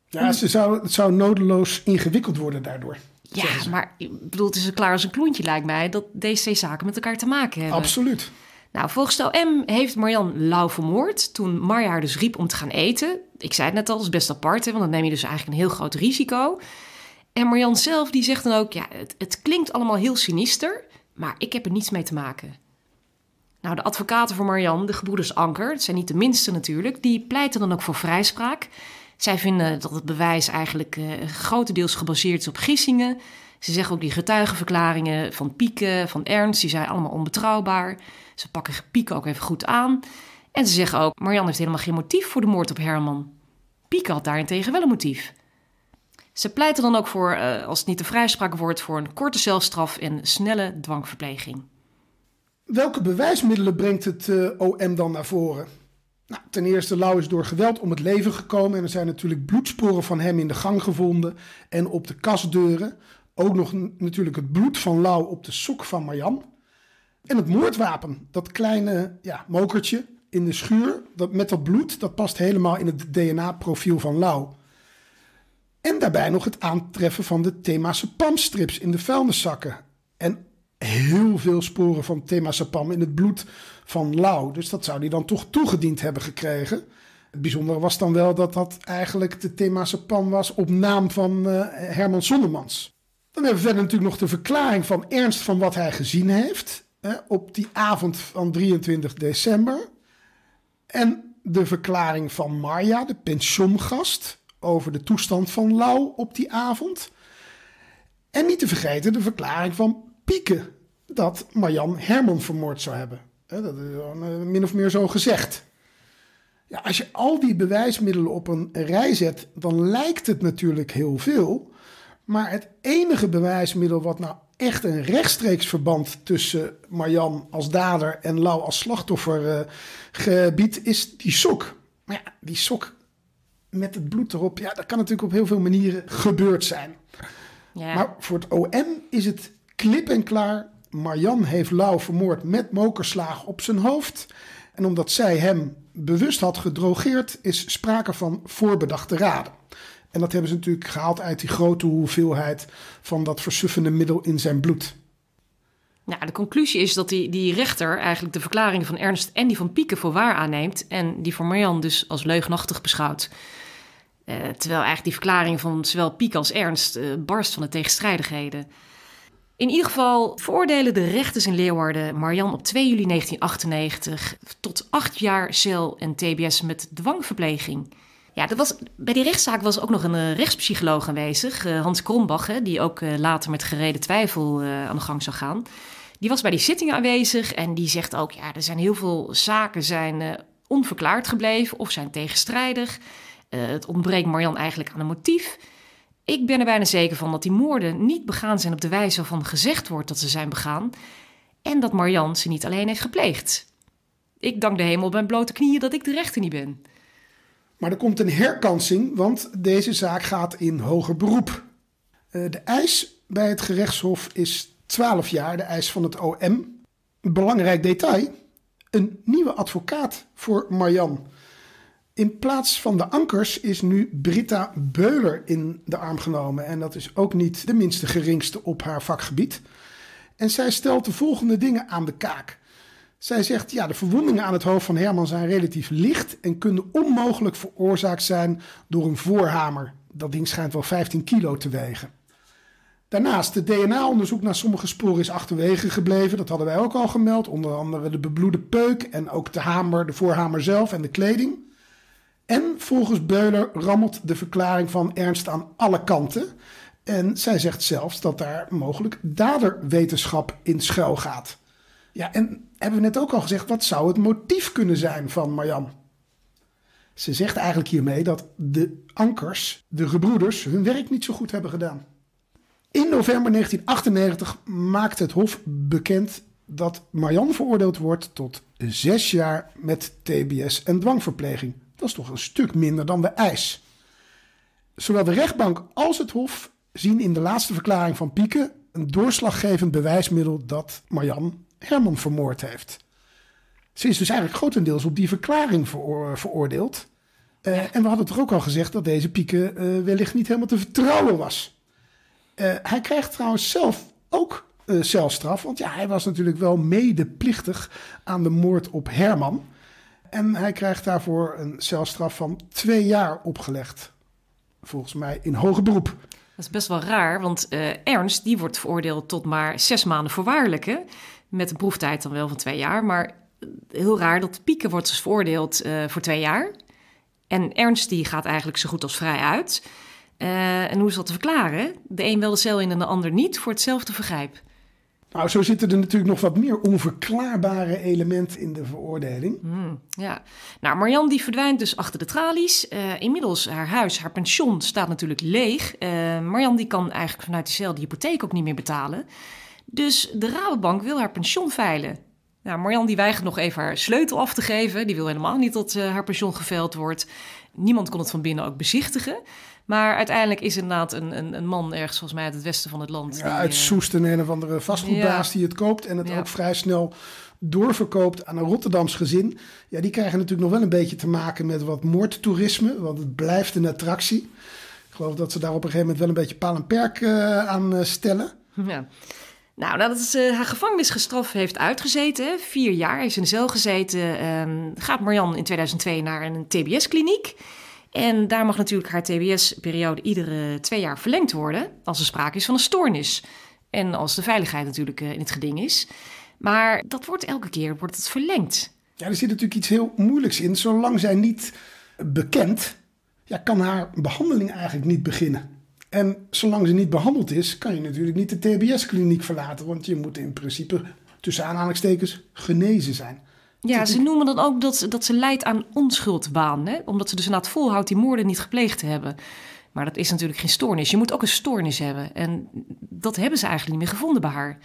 B: Ja, ze zou, het zou nodeloos ingewikkeld worden daardoor.
A: Ja, maar ik bedoel, het is klaar als een klontje, lijkt mij, dat deze twee zaken met elkaar te maken hebben. Absoluut. Nou, volgens de OM heeft Marian lauw vermoord toen Marja haar dus riep om te gaan eten. Ik zei het net al, dat is best apart, hè, want dan neem je dus eigenlijk een heel groot risico. En Marjan zelf die zegt dan ook, ja, het, het klinkt allemaal heel sinister, maar ik heb er niets mee te maken. Nou, de advocaten voor Marjan, de gebroeders Anker, het zijn niet de minste natuurlijk, die pleiten dan ook voor vrijspraak. Zij vinden dat het bewijs eigenlijk eh, grotendeels gebaseerd is op gissingen. Ze zeggen ook die getuigenverklaringen van Pieken, van Ernst, die zijn allemaal onbetrouwbaar. Ze pakken Pieke ook even goed aan. En ze zeggen ook, Marianne heeft helemaal geen motief voor de moord op Herman. Pieke had daarentegen wel een motief. Ze pleiten dan ook voor, eh, als het niet de vrijspraak wordt, voor een korte zelfstraf en snelle dwangverpleging.
B: Welke bewijsmiddelen brengt het eh, OM dan naar voren? Nou, ten eerste, Lau is door geweld om het leven gekomen en er zijn natuurlijk bloedsporen van hem in de gang gevonden en op de kastdeuren. Ook nog natuurlijk het bloed van Lau op de sok van Marjan. En het moordwapen, dat kleine ja, mokertje in de schuur, dat, met dat bloed, dat past helemaal in het DNA-profiel van Lau. En daarbij nog het aantreffen van de thema's strips in de vuilniszakken. En heel veel sporen van themasapam in het bloed van Lau. Dus dat zou hij dan toch toegediend hebben gekregen. Het bijzondere was dan wel dat dat eigenlijk de themasapam was op naam van eh, Herman Sondermans. Dan hebben we verder natuurlijk nog de verklaring van Ernst van wat hij gezien heeft hè, op die avond van 23 december. En de verklaring van Marja, de pensiongast, over de toestand van Lau op die avond. En niet te vergeten de verklaring van Pieke dat Marjan Herman vermoord zou hebben. Dat is eh, min of meer zo gezegd. Ja, als je al die bewijsmiddelen op een rij zet, dan lijkt het natuurlijk heel veel. Maar het enige bewijsmiddel wat naar nou echt een rechtstreeks verband tussen Marjan als dader en Lau als slachtoffer eh, gebied, is die sok. Maar ja, die sok met het bloed erop, ja, dat kan natuurlijk op heel veel manieren gebeurd zijn. Ja. Maar voor het OM is het klip en klaar. Marjan heeft Lau vermoord met mokerslaag op zijn hoofd. En omdat zij hem bewust had gedrogeerd, is sprake van voorbedachte raden. En dat hebben ze natuurlijk gehaald uit die grote hoeveelheid van dat versuffende middel in zijn bloed.
A: Nou, de conclusie is dat die, die rechter eigenlijk de verklaringen van Ernst en die van Pieke voor waar aanneemt. En die voor Marjan dus als leugenachtig beschouwt. Eh, terwijl eigenlijk die verklaring van zowel Piek als Ernst eh, barst van de tegenstrijdigheden. In ieder geval veroordelen de rechters in Leeuwarden Marjan op 2 juli 1998 tot acht jaar cel en TBS met dwangverpleging. Ja, dat was, bij die rechtszaak was ook nog een eh, rechtspsycholoog aanwezig, eh, Hans Krombach, hè, die ook eh, later met gereden twijfel aan de gang zou gaan. Die was bij die zitting aanwezig en die zegt ook, ja, er zijn heel veel zaken zijn onverklaard gebleven of zijn tegenstrijdig. het ontbreekt Marjan eigenlijk aan een motief. Ik ben er bijna zeker van dat die moorden niet begaan zijn op de wijze waarvan gezegd wordt dat ze zijn begaan. En dat Marjan ze niet alleen heeft gepleegd. Ik dank de hemel op mijn blote knieën dat ik de rechter niet ben.
B: Maar er komt een herkansing, want deze zaak gaat in hoger beroep. Eh, de eis bij het gerechtshof is 12 jaar, de eis van het OM. belangrijk detail: een nieuwe advocaat voor Marjan. In plaats van de ankers is nu Britta Beuler in de arm genomen. En dat is ook niet de minste geringste op haar vakgebied. En zij stelt de volgende dingen aan de kaak. Zij zegt, ja, de verwondingen aan het hoofd van Herman zijn relatief licht en kunnen onmogelijk veroorzaakt zijn door een voorhamer. Dat ding schijnt wel 15 kilo te wegen. Daarnaast, het DNA-onderzoek naar sommige sporen is achterwege gebleven. Dat hadden wij ook al gemeld. Onder andere de bebloede peuk en ook de hamer, de voorhamer zelf en de kleding. En volgens Beuler rammelt de verklaring van Ernst aan alle kanten. En zij zegt zelfs dat daar mogelijk daderwetenschap in schuil gaat. Ja, en hebben we net ook al gezegd, wat zou het motief kunnen zijn van Marjan? Ze zegt eigenlijk hiermee dat de ankers, de gebroeders, hun werk niet zo goed hebben gedaan. In november 1998 maakt het Hof bekend dat Marjan veroordeeld wordt tot zes jaar met TBS en dwangverpleging. Dat is toch een stuk minder dan de eis. Zowel de rechtbank als het Hof zien in de laatste verklaring van Pieken een doorslaggevend bewijsmiddel dat Marjan Herman vermoord heeft. Ze is dus eigenlijk grotendeels op die verklaring veroordeeld. Eh, en we hadden toch ook al gezegd dat deze Pieke eh, wellicht niet helemaal te vertrouwen was. Eh, hij krijgt trouwens zelf ook celstraf, want ja, hij was natuurlijk wel medeplichtig aan de moord op Herman. En hij krijgt daarvoor een celstraf van twee jaar opgelegd. Volgens mij in hoger beroep. Dat is
A: best wel raar, want Ernst die wordt veroordeeld tot maar zes maanden voorwaardelijk. Met een proeftijd dan wel van twee jaar. Maar heel raar dat pieken wordt dus veroordeeld eh, voor twee jaar. En Ernst die gaat eigenlijk zo goed als vrij uit. Eh, en hoe is dat te verklaren? De een wel de cel in en de ander niet voor hetzelfde vergrijp.
B: Nou, zo zitten er natuurlijk nog wat meer onverklaarbare elementen in de veroordeling. Hmm,
A: ja, nou, Marianne die verdwijnt dus achter de tralies. Eh, inmiddels haar huis, haar pension staat natuurlijk leeg. Uh, die kan eigenlijk vanuit de cel de hypotheek ook niet meer betalen. Dus de Rabobank wil haar pensioen veilen. Nou, Marjan die weigert nog even haar sleutel af te geven. Die wil helemaal niet dat eh, haar pensioen geveild wordt. Niemand kon het van binnen ook bezichtigen. Maar uiteindelijk is inderdaad een, een, een man ergens, volgens mij uit het westen van het land. Ja, eh, uit Soest
B: een, een of andere vastgoedbaas die het koopt. En het ook vrij snel doorverkoopt aan een Rotterdams gezin. Ja, die krijgen natuurlijk nog wel een beetje te maken met wat moordtoerisme. Want het blijft een attractie. Ik geloof dat ze daar op een gegeven moment wel een beetje paal en perk eh, aan stellen.
A: Ja. Nou, nadat ze haar gevangenisgestraf heeft uitgezeten, vier jaar is in de cel gezeten, ehm, gaat Marian in 2002 naar een TBS-kliniek. En daar mag natuurlijk haar TBS-periode iedere twee jaar verlengd worden als er sprake is van een stoornis. En als de veiligheid natuurlijk eh, in het geding is.
B: Maar dat wordt elke keer wordt het verlengd. Ja, er zit natuurlijk iets heel moeilijks in. Zolang zij niet bekend, ja, kan haar behandeling eigenlijk niet beginnen. En zolang ze niet behandeld is, kan je natuurlijk niet de TBS-kliniek verlaten. Want je moet in principe, tussen aanhalingstekens, genezen zijn. Ja, ze
A: noemen dan ook dat ze, dat ze leidt aan onschuldbaan, Hè? Omdat ze dus het volhoudt die moorden niet gepleegd te hebben. Maar dat is natuurlijk geen stoornis. Je moet ook een stoornis hebben. En dat hebben ze eigenlijk niet meer gevonden bij haar.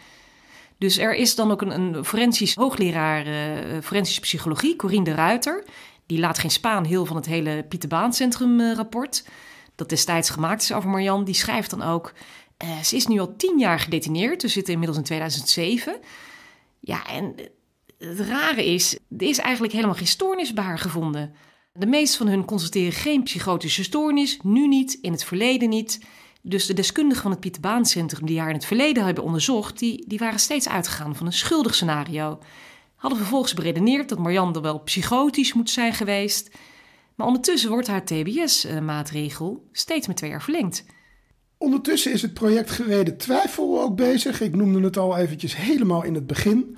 A: Dus er is dan ook een, een forensisch hoogleraar eh, eh, forensische psychologie, Corine de Ruiter. Die laat geen spaan heel van het hele Pieter Baan Centrum eh, rapport dat destijds gemaakt is over Marjan, die schrijft dan ook... Eh, ze is nu al tien jaar gedetineerd, dus zitten inmiddels in 2007. Ja, en eh, het rare is, er is eigenlijk helemaal geen stoornis bij haar gevonden. De meeste van hun constateren geen psychotische stoornis, nu niet, in het verleden niet. Dus de deskundigen van het Pieter Baan Centrum die haar in het verleden hebben onderzocht, die, die waren steeds uitgegaan van een schuldig scenario. Hadden vervolgens beredeneerd dat er wel psychotisch moet zijn geweest. Maar ondertussen wordt haar TBS-maatregel steeds met twee jaar verlengd.
B: Ondertussen is het project Gereden Twijfel ook bezig. Ik noemde het al eventjes helemaal in het begin.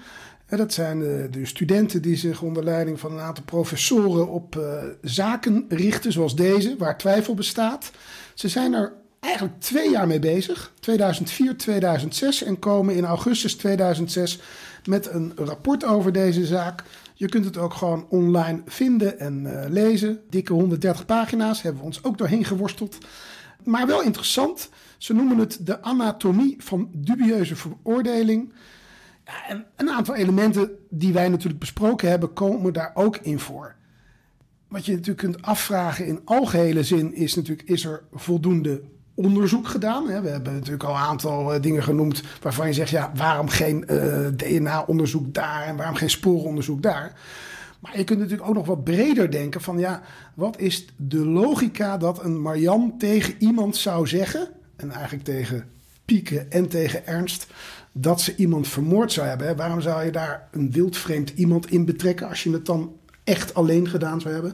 B: Dat zijn eh, de studenten die zich onder leiding van een aantal professoren op eh, zaken richten, zoals deze, waar twijfel bestaat. Ze zijn er eigenlijk twee jaar mee bezig, 2004, 2006, en komen in augustus 2006 met een rapport over deze zaak. Je kunt het ook gewoon online vinden en eh, lezen. Dikke 130 pagina's hebben we ons ook doorheen geworsteld. Maar wel interessant. Ze noemen het de anatomie van dubieuze veroordeling. Ja, en een aantal elementen die wij natuurlijk besproken hebben, komen daar ook in voor. Wat je natuurlijk kunt afvragen in algehele zin is natuurlijk, is er voldoende onderzoek gedaan. We hebben natuurlijk al een aantal eh, dingen genoemd waarvan je zegt, ja, waarom geen eh, DNA-onderzoek daar en waarom geen sporenonderzoek daar? Maar je kunt natuurlijk ook nog wat breder denken van, ja, wat is de logica dat een Marian tegen iemand zou zeggen, en eigenlijk tegen Pieke en tegen Ernst, dat ze iemand vermoord zou hebben. Waarom zou je daar een wildvreemd iemand in betrekken als je het dan echt alleen gedaan zou hebben?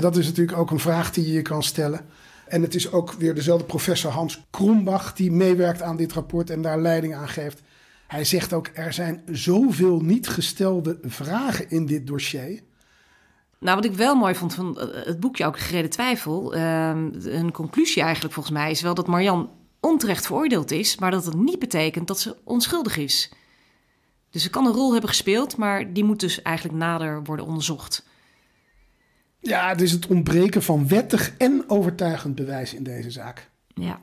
B: dat is natuurlijk ook een vraag die je je kan stellen. En het is ook weer dezelfde professor Hans Krombach die meewerkt aan dit rapport en daar leiding aan geeft. Hij zegt ook: er zijn zoveel niet gestelde vragen in dit dossier.
A: Nou, wat ik wel mooi vond van eh, het boekje, ook Gereden Twijfel. Ehm, een conclusie eigenlijk volgens mij is wel dat Marian onterecht veroordeeld is, maar dat het niet betekent dat ze onschuldig is. Dus ze kan een rol hebben gespeeld, maar die moet dus eigenlijk nader worden onderzocht.
B: Ja, het is het ontbreken van wettig en overtuigend bewijs in deze zaak.
A: Ja.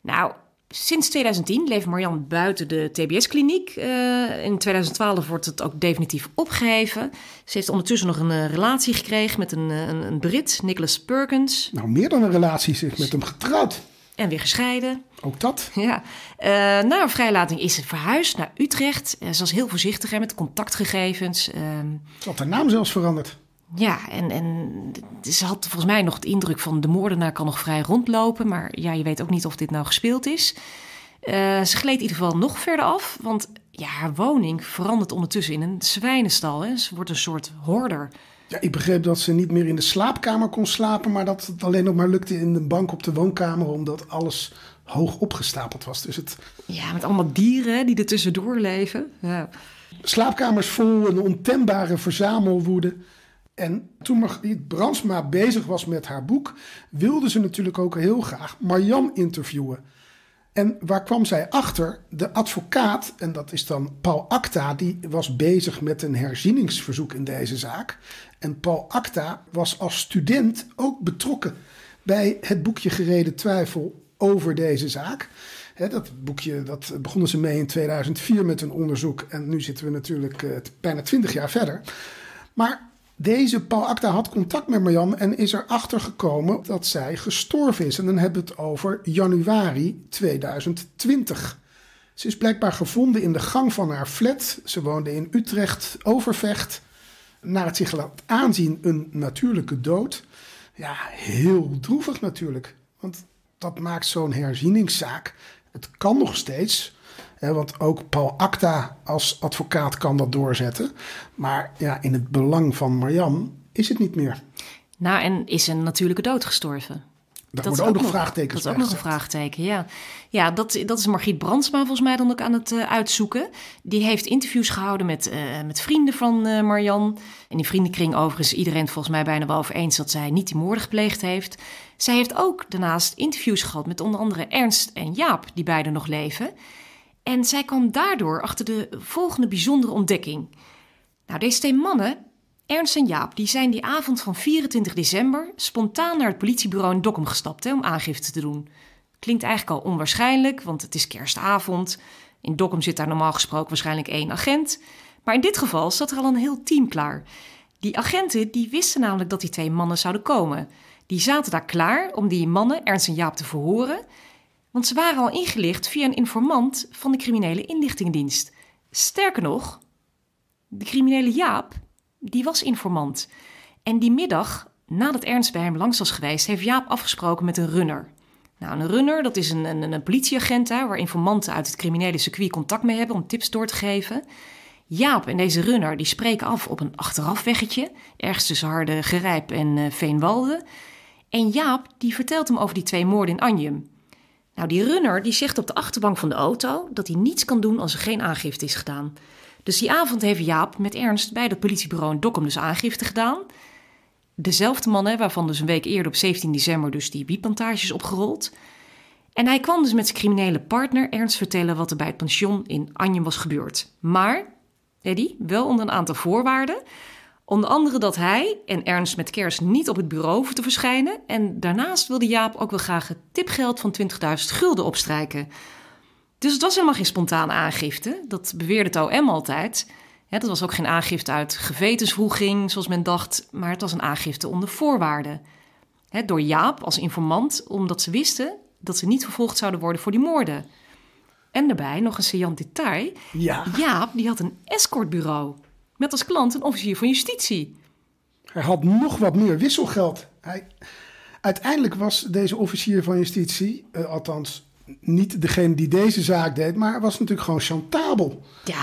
A: Nou, Sinds 2010 leeft Marjan buiten de TBS-kliniek. Eh, in 2012 wordt het ook definitief opgeheven. Ze heeft ondertussen nog een eh, relatie gekregen met een, eh, een, een, Brit, Nicholas Perkins. Nou, meer
B: dan een relatie, ze is met hem
A: getrouwd. En weer gescheiden. Ook dat. Ja. na haar vrijlating is ze verhuisd naar Utrecht. ze was heel voorzichtig hè, met contactgegevens. Ehm, ze had haar naam zelfs veranderd. Ja, en, en ze had volgens mij nog de indruk van de moordenaar kan nog vrij rondlopen. Maar ja, je weet ook niet of dit nou gespeeld is. Eh, ze gleed in ieder geval nog verder af, want ja, haar woning verandert ondertussen
B: in een zwijnenstal. Hè. Ze wordt een soort hoorder. Ja, ik begreep dat ze niet meer in de slaapkamer kon slapen, maar dat het alleen nog maar lukte in de bank op de woonkamer, omdat alles hoog opgestapeld was. Dus het... Ja, met allemaal dieren die er tussendoor leven. Ja. Slaapkamers vol een ontembare verzamelwoede. En toen Margriet Bransma bezig was met haar boek, wilde ze natuurlijk ook heel graag Marjan interviewen. En waar kwam zij achter? De advocaat, en dat is dan Paul Acta, die was bezig met een herzieningsverzoek in deze zaak. En Paul Acta was als student ook betrokken bij het boekje Gereden Twijfel over deze zaak. dat boekje, dat begonnen ze mee in 2004 met een onderzoek. En nu zitten we natuurlijk eh, bijna twintig jaar verder. Maar deze Paul Acta had contact met Marjan en is erachter gekomen dat zij gestorven is. En dan hebben we het over januari 2020. Ze is blijkbaar gevonden in de gang van haar flat. Ze woonde in Utrecht, Overvecht. Naar het zich laat aanzien een natuurlijke dood. Ja, heel droevig natuurlijk. Want dat maakt zo'n herzieningszaak. Het kan nog steeds Hè, want ook Paul Acta als advocaat kan dat doorzetten. Maar ja, in het belang van Marian is het niet meer.
A: Nou, en is een natuurlijke dood gestorven?
B: dat wordt ook nog vraagtekens Dat is ook nog een
A: vraagteken, ja. Ja, dat, dat is Margriet Brandsma volgens mij dan ook aan het eh, uitzoeken. Die heeft interviews gehouden met, eh, met vrienden van uh, eh, Marian. In die vriendenkring overigens iedereen volgens mij bijna wel over eens... dat zij niet die moorden gepleegd heeft. Zij heeft ook daarnaast interviews gehad met onder andere Ernst en Jaap... die beiden nog leven... En zij kwam daardoor achter de volgende bijzondere ontdekking. Nou, deze twee mannen, Ernst en Jaap, die zijn die avond van 24 december spontaan naar het politiebureau in Dokkum gestapt om aangifte te doen. Klinkt eigenlijk al onwaarschijnlijk, want het is kerstavond. In Dokkum zit daar normaal gesproken waarschijnlijk één agent. Maar in dit geval zat er al een heel team klaar. Die agenten die wisten namelijk dat die twee mannen zouden komen. Die zaten daar klaar om die mannen, Ernst en Jaap, te verhoren. Want ze waren al ingelicht via een informant van de criminele inlichtingendienst. Sterker nog, de criminele Jaap, die was informant. En die middag, nadat Ernst bij hem langs was geweest, heeft Jaap afgesproken met een runner. Nou, een runner, dat is een, een, een politieagent waar informanten uit het criminele circuit contact mee hebben om tips door te geven. Jaap en deze runner die spreken af op een achterafweggetje, ergens tussen Harde, Gerijp en uh, Veenwalde. En Jaap die vertelt hem over die twee moorden in Anjem. Nou, die runner die zegt op de achterbank van de auto dat hij niets kan doen als er geen aangifte is gedaan. Dus die avond heeft Jaap met Ernst bij het politiebureau in Dokkum dus aangifte gedaan. Dezelfde hè, waarvan dus een week eerder op 17 december dus die wietplantages opgerold. En hij kwam dus met zijn criminele partner Ernst vertellen wat er bij het pension in Anjem was gebeurd. Maar, Eddie, wel onder een aantal voorwaarden. Onder andere dat hij en Ernst met kerst niet op het bureau hoeven te verschijnen. En daarnaast wilde Jaap ook wel graag het tipgeld van 20.000 gulden opstrijken. Dus het was helemaal geen spontane aangifte. Dat beweerde het OM altijd. Ja, dat was ook geen aangifte uit gewetenswroeging, zoals men dacht. Maar het was een aangifte onder voorwaarden. door Jaap als informant, omdat ze wisten dat ze niet vervolgd zouden worden voor die moorden. En daarbij nog een saillant detail. Ja. Jaap die had een escortbureau. Met als klant een officier van justitie.
B: Hij had nog wat meer wisselgeld. Hij... Uiteindelijk was deze officier van justitie, eh, althans niet degene die deze zaak deed, maar was natuurlijk gewoon chantabel. Ja.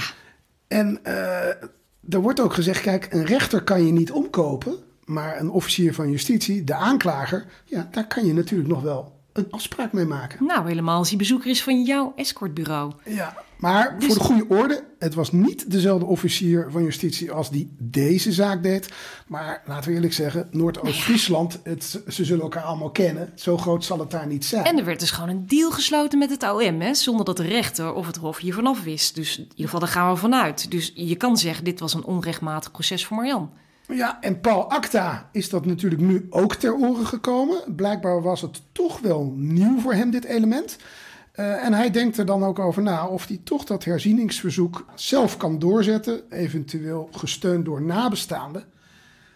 B: En uh, er wordt ook gezegd: kijk, een rechter kan je niet omkopen, maar een officier van justitie, de aanklager, ja, daar kan je natuurlijk nog wel een afspraak mee maken. Nou, helemaal als hij bezoeker
A: is van jouw escortbureau. Ja.
B: Maar dus- voor de goede orde, het was niet dezelfde officier van justitie als die deze zaak deed. Maar laten we eerlijk zeggen, Noordoost-Friesland, ze zullen elkaar allemaal kennen. Zo groot zal het daar niet zijn. En er werd dus gewoon een
A: deal gesloten met het OM, hè, zonder dat de rechter of het Hof hier vanaf wist. Dus in ieder geval, daar gaan we vanuit. Dus je kan zeggen, dit was een onrechtmatig proces voor Marjan.
B: Ja, en Paul Acta is dat natuurlijk nu ook ter oren gekomen. Blijkbaar was het toch wel nieuw voor hem, dit element. Eh, en hij denkt er dan ook over na of hij toch dat herzieningsverzoek zelf kan doorzetten, eventueel gesteund door nabestaanden.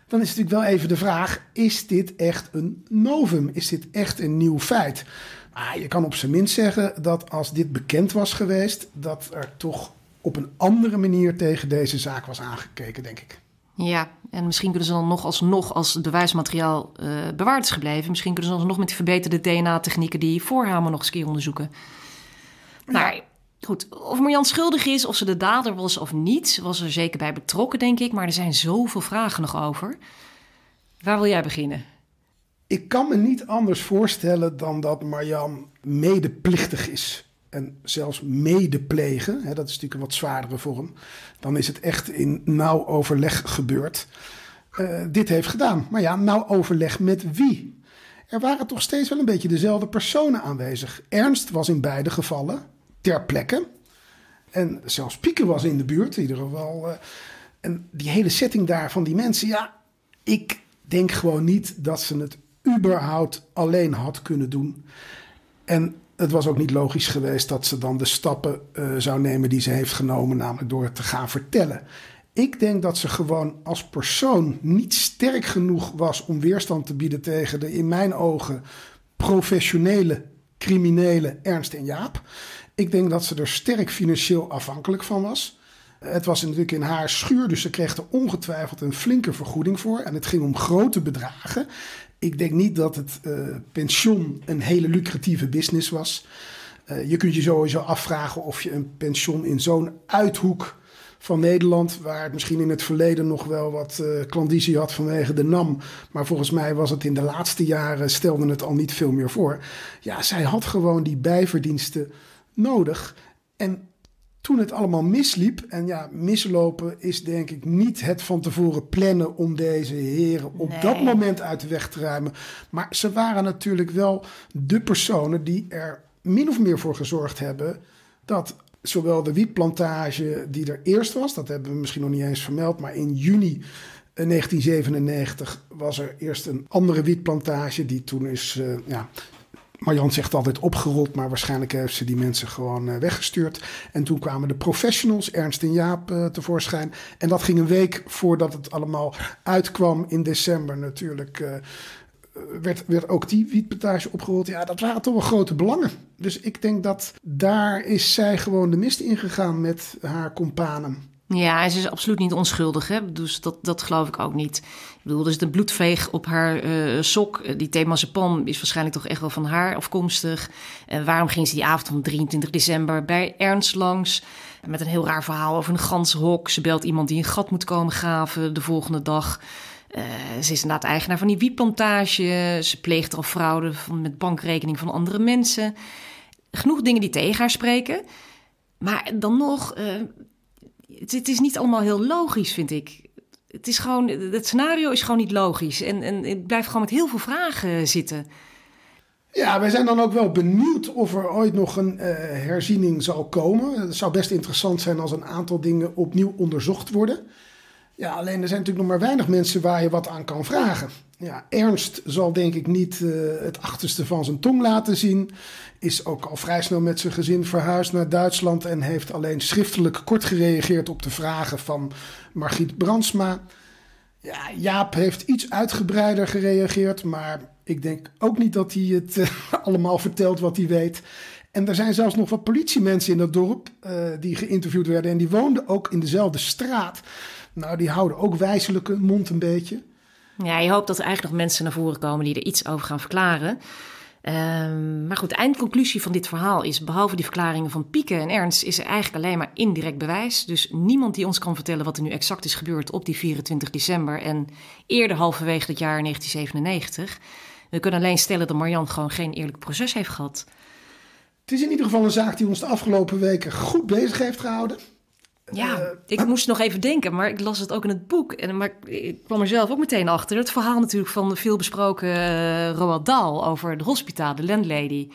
B: Dan is natuurlijk wel even de vraag: is dit echt een novum? Is dit echt een nieuw feit? Ah, je kan op zijn minst zeggen dat als dit bekend was geweest, dat er toch op een andere manier tegen deze zaak was aangekeken, denk ik.
A: Ja, en misschien kunnen ze dan nog alsnog, als bewijsmateriaal eh, bewaard is gebleven, misschien kunnen ze alsnog met verbeterde DNA-technieken die voorhamer nog eens keer onderzoeken. Maar goed, of Marjan schuldig is, of ze de dader was of niet, was er zeker bij betrokken, denk ik. Maar er zijn zoveel vragen nog over. Waar wil jij beginnen?
B: Ik kan me niet anders voorstellen dan dat Marjan medeplichtig is en zelfs medeplegen, hè, dat is natuurlijk een wat zwaardere vorm, dan is het echt in nauw overleg gebeurd, eh, dit heeft gedaan. Maar ja, nauw overleg met wie? Er waren toch steeds wel een beetje dezelfde personen aanwezig. Ernst was in beide gevallen ter plekke. En zelfs Pieken was in de buurt, in ieder geval. Eh, en die hele setting daar van die mensen, ja, ik denk gewoon niet dat ze het überhaupt alleen had kunnen doen. En het was ook niet logisch geweest dat ze dan de stappen eh, zou nemen die ze heeft genomen, namelijk door het te gaan vertellen. Ik denk dat ze gewoon als persoon niet sterk genoeg was om weerstand te bieden tegen de in mijn ogen professionele criminelen Ernst en Jaap. Ik denk dat ze er sterk financieel afhankelijk van was. Het was natuurlijk in haar schuur, dus ze kreeg er ongetwijfeld een flinke vergoeding voor. En het ging om grote bedragen. Ik denk niet dat het uh, pensioen een hele lucratieve business was. Eh, je kunt je sowieso afvragen of je een pensioen in zo'n uithoek van Nederland, waar het misschien in het verleden nog wel wat uh, klandizie had vanwege de NAM. Maar volgens mij was het in de laatste jaren, stelde het al niet veel meer voor. Ja, zij had gewoon die bijverdiensten nodig. En toen het allemaal misliep, en ja, mislopen is denk ik niet het van tevoren plannen om deze heren op dat moment uit de weg te ruimen. Maar ze waren natuurlijk wel de personen die er min of meer voor gezorgd hebben dat zowel de wietplantage die er eerst was, dat hebben we misschien nog niet eens vermeld, maar in juni 1997 eh, was er eerst een andere wietplantage die toen is eh, ja, Marjan zegt altijd opgerold, maar waarschijnlijk heeft ze die mensen gewoon eh, weggestuurd. En toen kwamen de professionals, Ernst en Jaap, eh, tevoorschijn. En dat ging een week voordat het allemaal uitkwam in december natuurlijk. Eh, werd, werd ook die wietplantage opgerold. Ja, dat waren toch wel grote belangen. Dus ik denk dat daar is zij gewoon de mist in gegaan met haar companen.
A: Ja, ze is absoluut niet onschuldig. Hè? Dus dat, dat geloof ik ook niet bedoel, dus de bloedveeg op haar uh, sok, thema die themazepam is waarschijnlijk toch echt wel van haar afkomstig. En waarom ging ze die avond van 23 december bij Ernst langs? Met een heel raar verhaal over een ganshok. Ze belt iemand die een gat moet komen graven de volgende dag. Eh, ze is inderdaad eigenaar van die wieplantage. Ze pleegt al fraude van, met bankrekening van andere mensen. Genoeg dingen die tegen haar spreken. Maar dan nog, eh, het is niet allemaal heel logisch, vind ik het, is gewoon, het scenario is gewoon niet logisch. En, en ik gewoon met heel veel vragen zitten.
B: Ja, wij zijn dan ook wel benieuwd of er ooit nog een eh, herziening zal komen. Het zou best interessant zijn als een aantal dingen opnieuw onderzocht worden. Ja, alleen er zijn natuurlijk nog maar weinig mensen waar je wat aan kan vragen. Ja, Ernst zal denk ik niet eh, het achterste van zijn tong laten zien. Is ook al vrij snel met zijn gezin verhuisd naar Duitsland en heeft alleen schriftelijk kort gereageerd op de vragen van Margriet Brandsma. Ja, Jaap heeft iets uitgebreider gereageerd, maar ik denk ook niet dat hij het eh, allemaal vertelt wat hij weet. En er zijn zelfs nog wat politiemensen in dat dorp eh, die geïnterviewd werden en die woonden ook in dezelfde straat. Nou, die houden ook wijselijk hun mond een beetje.
A: Ja, je hoopt dat er eigenlijk nog mensen naar voren komen die er iets over gaan verklaren. Ehm, maar goed, eindconclusie van dit verhaal is, behalve die verklaringen van Pieken en Ernst, is er eigenlijk alleen maar indirect bewijs. Dus niemand die ons kan vertellen wat er nu exact is gebeurd op die 24 december en eerder halverwege het jaar 1997. We kunnen alleen stellen dat Marjan gewoon geen eerlijk proces heeft gehad.
B: Het is in ieder geval een zaak die ons de afgelopen weken goed bezig heeft gehouden. Ja, eh, ik moest nog even denken,
A: maar ik las het ook in het boek. En, maar ik kwam er zelf ook meteen achter. Het verhaal natuurlijk van de veelbesproken uh, Roald Dahl over de hospitaal, de landlady.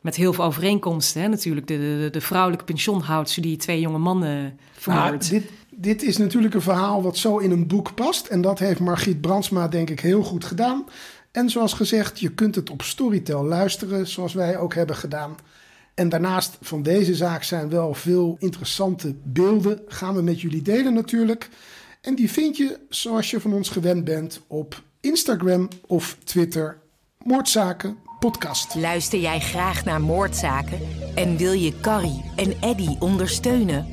A: Met heel veel overeenkomsten hè, natuurlijk. De, de, de vrouwelijke pensionhoudster die twee jonge mannen vermoordt.
B: dit, dit is natuurlijk een verhaal wat zo in een boek past. En dat heeft Margriet Brandsma denk ik heel goed gedaan. En zoals gezegd, je kunt het op Storytel luisteren, zoals wij ook hebben gedaan. En daarnaast van deze zaak zijn wel veel interessante beelden. Gaan we met jullie delen natuurlijk. En die vind je, zoals je van ons gewend bent, op Instagram of Twitter. Moordzaken podcast. Luister jij graag naar Moordzaken en
A: wil je Carrie en Eddy ondersteunen?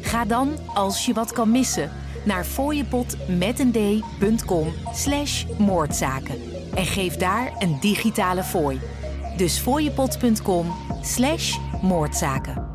A: Ga dan, als je wat kan missen, naar fooiepot.com slash moordzaken. En geef daar een digitale fooi. Dusvooiepot.com slash moordzaken.